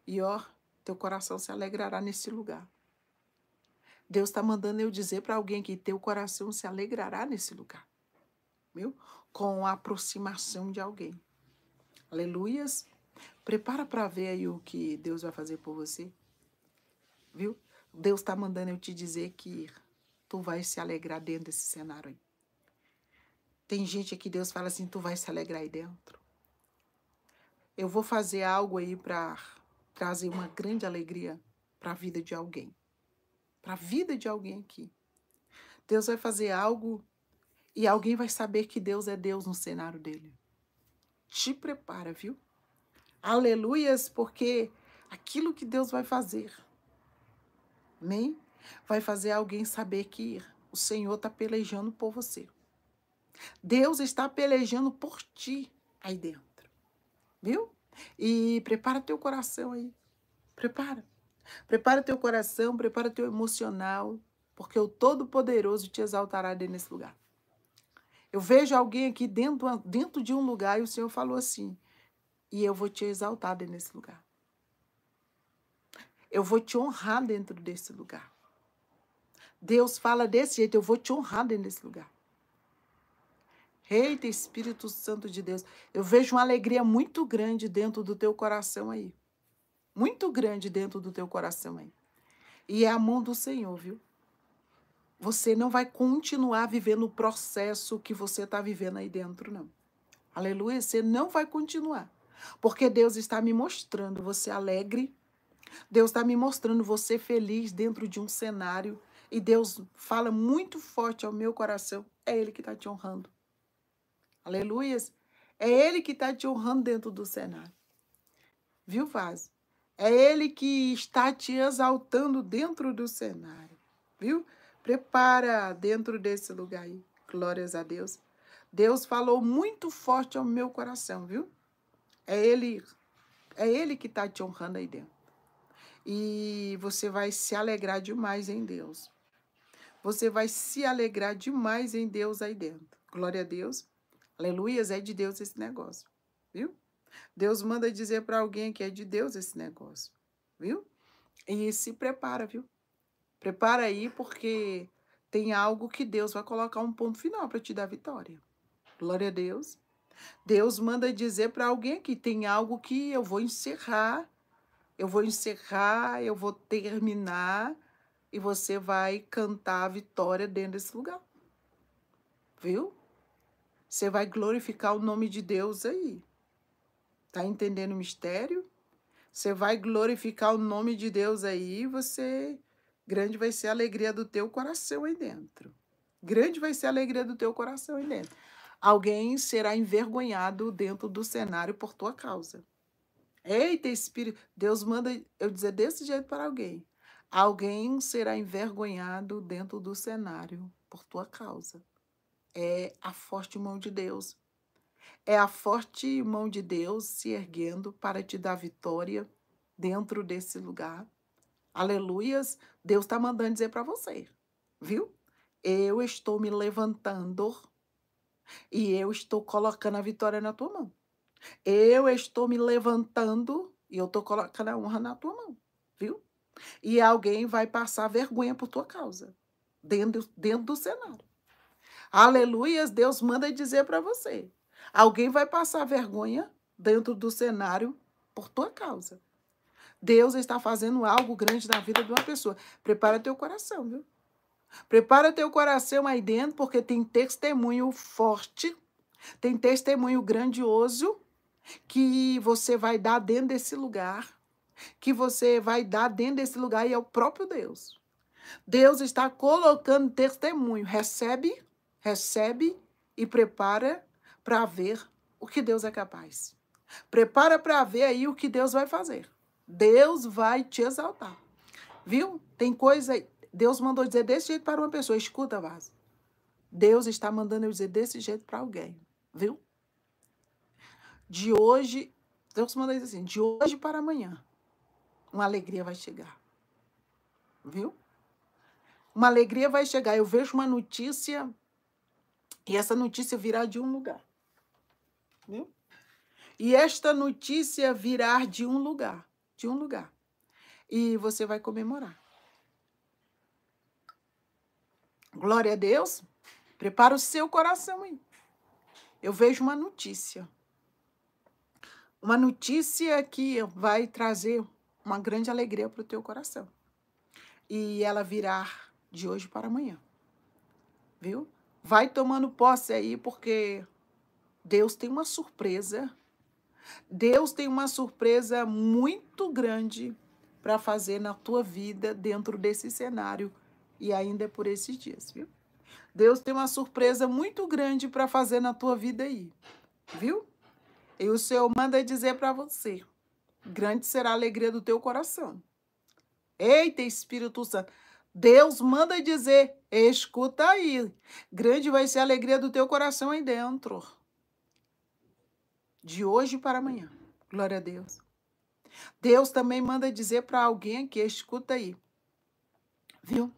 E ó, teu coração se alegrará nesse lugar. Deus está mandando eu dizer para alguém que teu coração se alegrará nesse lugar. Viu? Com a aproximação de alguém. Aleluias. Prepara para ver aí o que Deus vai fazer por você. Viu? Deus está mandando eu te dizer que tu vais se alegrar dentro desse cenário aí. Tem gente que Deus fala assim, tu vais se alegrar aí dentro. Eu vou fazer algo aí para trazer uma grande alegria para a vida de alguém. Para a vida de alguém aqui. Deus vai fazer algo e alguém vai saber que Deus é Deus no cenário dele. Te prepara, viu? Aleluias, porque aquilo que Deus vai fazer, amém? Vai fazer alguém saber que o Senhor está pelejando por você. Deus está pelejando por ti aí dentro, viu? E prepara teu coração aí, prepara. Prepara teu coração, prepara teu emocional, porque o Todo-Poderoso te exaltará nesse lugar. Eu vejo alguém aqui dentro, dentro de um lugar e o Senhor falou assim: e eu vou te exaltar dentro desse lugar. Eu vou te honrar dentro desse lugar. Deus fala desse jeito, eu vou te honrar dentro desse lugar. Eita, Espírito Santo de Deus. Eu vejo uma alegria muito grande dentro do teu coração aí. Muito grande dentro do teu coração aí. E é a mão do Senhor, viu? Você não vai continuar vivendo o processo que você está vivendo aí dentro, não. Aleluia, você não vai continuar. Porque Deus está me mostrando você alegre, Deus está me mostrando você feliz dentro de um cenário. E Deus fala muito forte ao meu coração: é Ele que está te honrando. Aleluias! É Ele que está te honrando dentro do cenário. Viu, Vaz? É Ele que está te exaltando dentro do cenário. Viu? Prepara dentro desse lugar aí. Glórias a Deus. Deus falou muito forte ao meu coração, viu? É Ele, é Ele que está te honrando aí dentro. E você vai se alegrar demais em Deus. Você vai se alegrar demais em Deus aí dentro. Glória a Deus. Aleluias, é de Deus esse negócio. Viu? Deus manda dizer para alguém que é de Deus esse negócio. Viu? E se prepara, viu? Prepara aí porque tem algo que Deus vai colocar um ponto final para te dar vitória. Glória a Deus. Deus manda dizer para alguém que tem algo que eu vou encerrar, eu vou encerrar, eu vou terminar e você vai cantar a vitória dentro desse lugar. Viu? Você vai glorificar o nome de Deus aí. Tá entendendo o mistério? Você vai glorificar o nome de Deus aí, você grande vai ser a alegria do teu coração aí dentro. Grande vai ser a alegria do teu coração aí dentro alguém será envergonhado dentro do cenário por tua causa. Eita, Espírito, Deus manda eu dizer desse jeito para alguém. Alguém será envergonhado dentro do cenário por tua causa. É a forte mão de Deus. É a forte mão de Deus se erguendo para te dar vitória dentro desse lugar. Aleluias, Deus está mandando dizer para você, viu? Eu estou me levantando e eu estou colocando a vitória na tua mão. Eu estou me levantando e eu estou colocando a honra na tua mão, viu? E alguém vai passar vergonha por tua causa, dentro, dentro do cenário. Aleluias, Deus manda dizer para você. Alguém vai passar vergonha dentro do cenário por tua causa. Deus está fazendo algo grande na vida de uma pessoa. Prepara teu coração, viu? Prepara teu coração aí dentro, porque tem testemunho forte, tem testemunho grandioso que você vai dar dentro desse lugar, que você vai dar dentro desse lugar e é o próprio Deus. Deus está colocando testemunho. Recebe, recebe e prepara para ver o que Deus é capaz. Prepara para ver aí o que Deus vai fazer. Deus vai te exaltar. Viu? Tem coisa Deus mandou dizer desse jeito para uma pessoa. Escuta, Vaso. Deus está mandando eu dizer desse jeito para alguém. Viu? De hoje, Deus mandou dizer assim: de hoje para amanhã, uma alegria vai chegar. Viu? Uma alegria vai chegar. Eu vejo uma notícia e essa notícia virá de um lugar. Viu? E esta notícia virá de um lugar, de um lugar. E você vai comemorar. Glória a Deus. Prepara o seu coração aí. Eu vejo uma notícia. Uma notícia que vai trazer uma grande alegria para o teu coração. E ela virá de hoje para amanhã. Viu? Vai tomando posse aí, porque Deus tem uma surpresa. Deus tem uma surpresa muito grande para fazer na tua vida dentro desse cenário e ainda é por esses dias, viu? Deus tem uma surpresa muito grande para fazer na tua vida aí, viu? E o Senhor manda dizer para você: grande será a alegria do teu coração. Eita, Espírito Santo. Deus manda dizer: escuta aí, grande vai ser a alegria do teu coração aí dentro. De hoje para amanhã. Glória a Deus. Deus também manda dizer para alguém aqui, escuta aí, viu?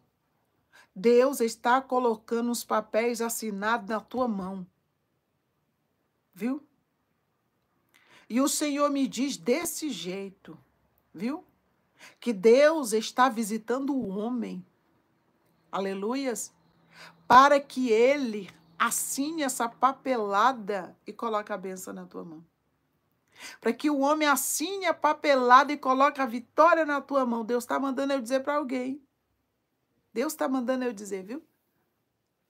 Deus está colocando os papéis assinados na tua mão. Viu? E o Senhor me diz desse jeito, viu? Que Deus está visitando o homem. Aleluias. Para que ele assine essa papelada e coloque a benção na tua mão. Para que o homem assine a papelada e coloque a vitória na tua mão. Deus está mandando eu dizer para alguém. Deus está mandando eu dizer, viu?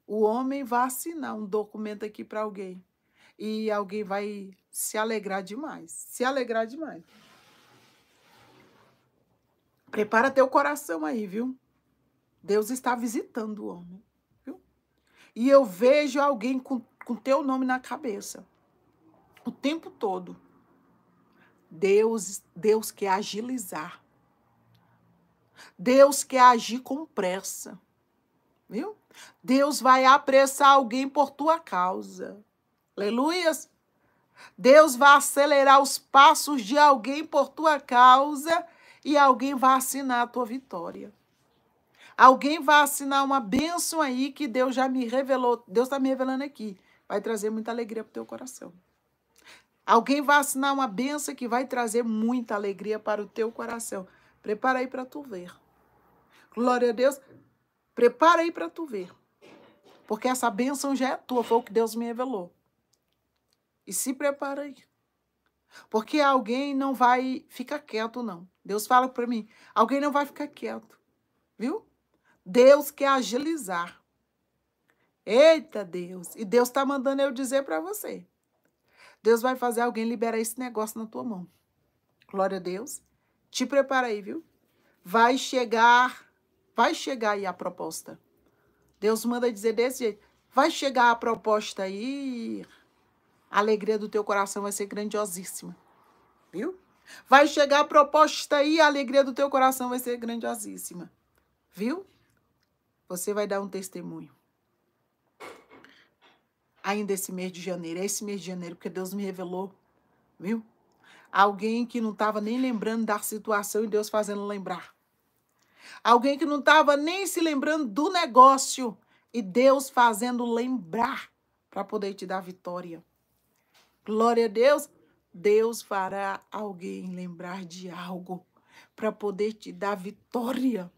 O homem vai assinar um documento aqui para alguém. E alguém vai se alegrar demais. Se alegrar demais. Prepara teu coração aí, viu? Deus está visitando o homem. Viu? E eu vejo alguém com, com teu nome na cabeça. O tempo todo. Deus, Deus quer agilizar Deus quer agir com pressa. Viu? Deus vai apressar alguém por tua causa. Aleluias. Deus vai acelerar os passos de alguém por tua causa e alguém vai assinar a tua vitória. Alguém vai assinar uma bênção aí que Deus já me revelou, Deus está me revelando aqui. Vai trazer muita alegria para o teu coração. Alguém vai assinar uma bênção que vai trazer muita alegria para o teu coração. Prepara aí para tu ver. Glória a Deus. Prepara aí para tu ver. Porque essa bênção já é tua, foi o que Deus me revelou. E se prepara aí. Porque alguém não vai ficar quieto, não. Deus fala para mim, alguém não vai ficar quieto. Viu? Deus quer agilizar. Eita Deus! E Deus está mandando eu dizer para você. Deus vai fazer alguém liberar esse negócio na tua mão. Glória a Deus. Te prepara aí, viu? Vai chegar, vai chegar aí a proposta. Deus manda dizer desse jeito. Vai chegar a proposta aí. A alegria do teu coração vai ser grandiosíssima. Viu? Vai chegar a proposta aí, a alegria do teu coração vai ser grandiosíssima. Viu? Você vai dar um testemunho. Ainda esse mês de janeiro, é esse mês de janeiro, porque Deus me revelou, viu? Alguém que não estava nem lembrando da situação e Deus fazendo lembrar. Alguém que não estava nem se lembrando do negócio e Deus fazendo lembrar para poder te dar vitória. Glória a Deus. Deus fará alguém lembrar de algo para poder te dar vitória.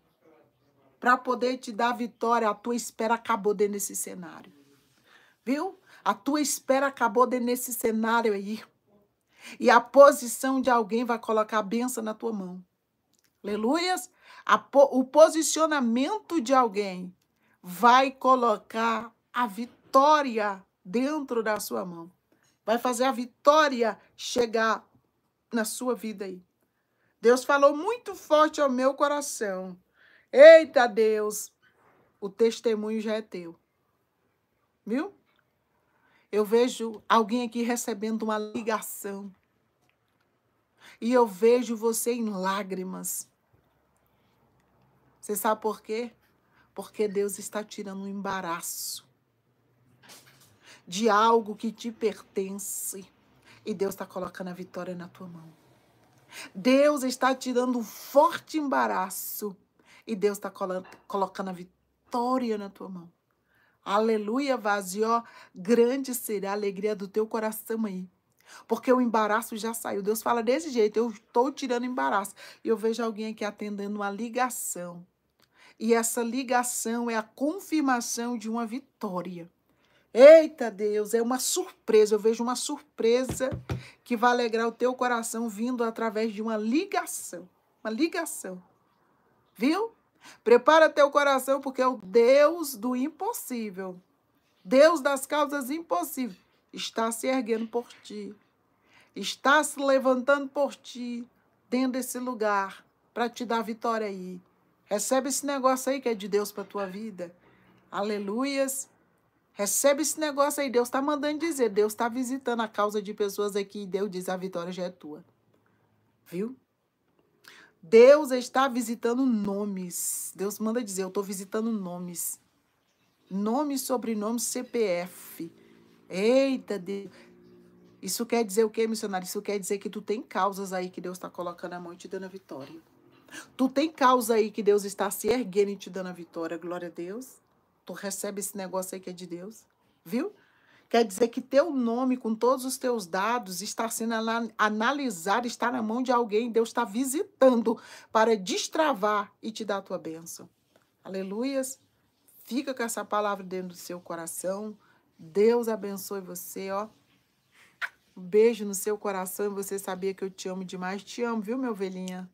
Para poder te dar vitória, a tua espera acabou dentro desse cenário. Viu? A tua espera acabou dentro desse cenário aí. E a posição de alguém vai colocar a benção na tua mão. Aleluias! Po o posicionamento de alguém vai colocar a vitória dentro da sua mão. Vai fazer a vitória chegar na sua vida aí. Deus falou muito forte ao meu coração. Eita Deus, o testemunho já é teu. Viu? Eu vejo alguém aqui recebendo uma ligação e eu vejo você em lágrimas. Você sabe por quê? Porque Deus está tirando um embaraço de algo que te pertence. E Deus está colocando a vitória na tua mão. Deus está tirando um forte embaraço. E Deus está colocando a vitória na tua mão. Aleluia, vazio. Grande será a alegria do teu coração aí. Porque o embaraço já saiu. Deus fala desse jeito, eu estou tirando embaraço. E eu vejo alguém aqui atendendo uma ligação. E essa ligação é a confirmação de uma vitória. Eita Deus, é uma surpresa. Eu vejo uma surpresa que vai alegrar o teu coração vindo através de uma ligação. Uma ligação. Viu? Prepara teu coração, porque é o Deus do impossível. Deus das causas impossíveis está se erguendo por ti, está se levantando por ti, dentro desse lugar, para te dar vitória aí. Recebe esse negócio aí que é de Deus para tua vida. Aleluias. Recebe esse negócio aí. Deus está mandando dizer. Deus está visitando a causa de pessoas aqui. E Deus diz: a vitória já é tua. Viu? Deus está visitando nomes. Deus manda dizer: eu estou visitando nomes. Nome, sobrenome, CPF. Eita, Deus. Isso quer dizer o quê, missionário? Isso quer dizer que tu tem causas aí que Deus está colocando a mão e te dando a vitória. Tu tem causa aí que Deus está se erguendo e te dando a vitória. Glória a Deus. Tu recebe esse negócio aí que é de Deus. Viu? Quer dizer que teu nome, com todos os teus dados, está sendo analisado, está na mão de alguém. Deus está visitando para destravar e te dar a tua bênção. Aleluias. Fica com essa palavra dentro do seu coração. Deus abençoe você, ó. Um beijo no seu coração e você sabia que eu te amo demais. Te amo, viu, meu velhinha?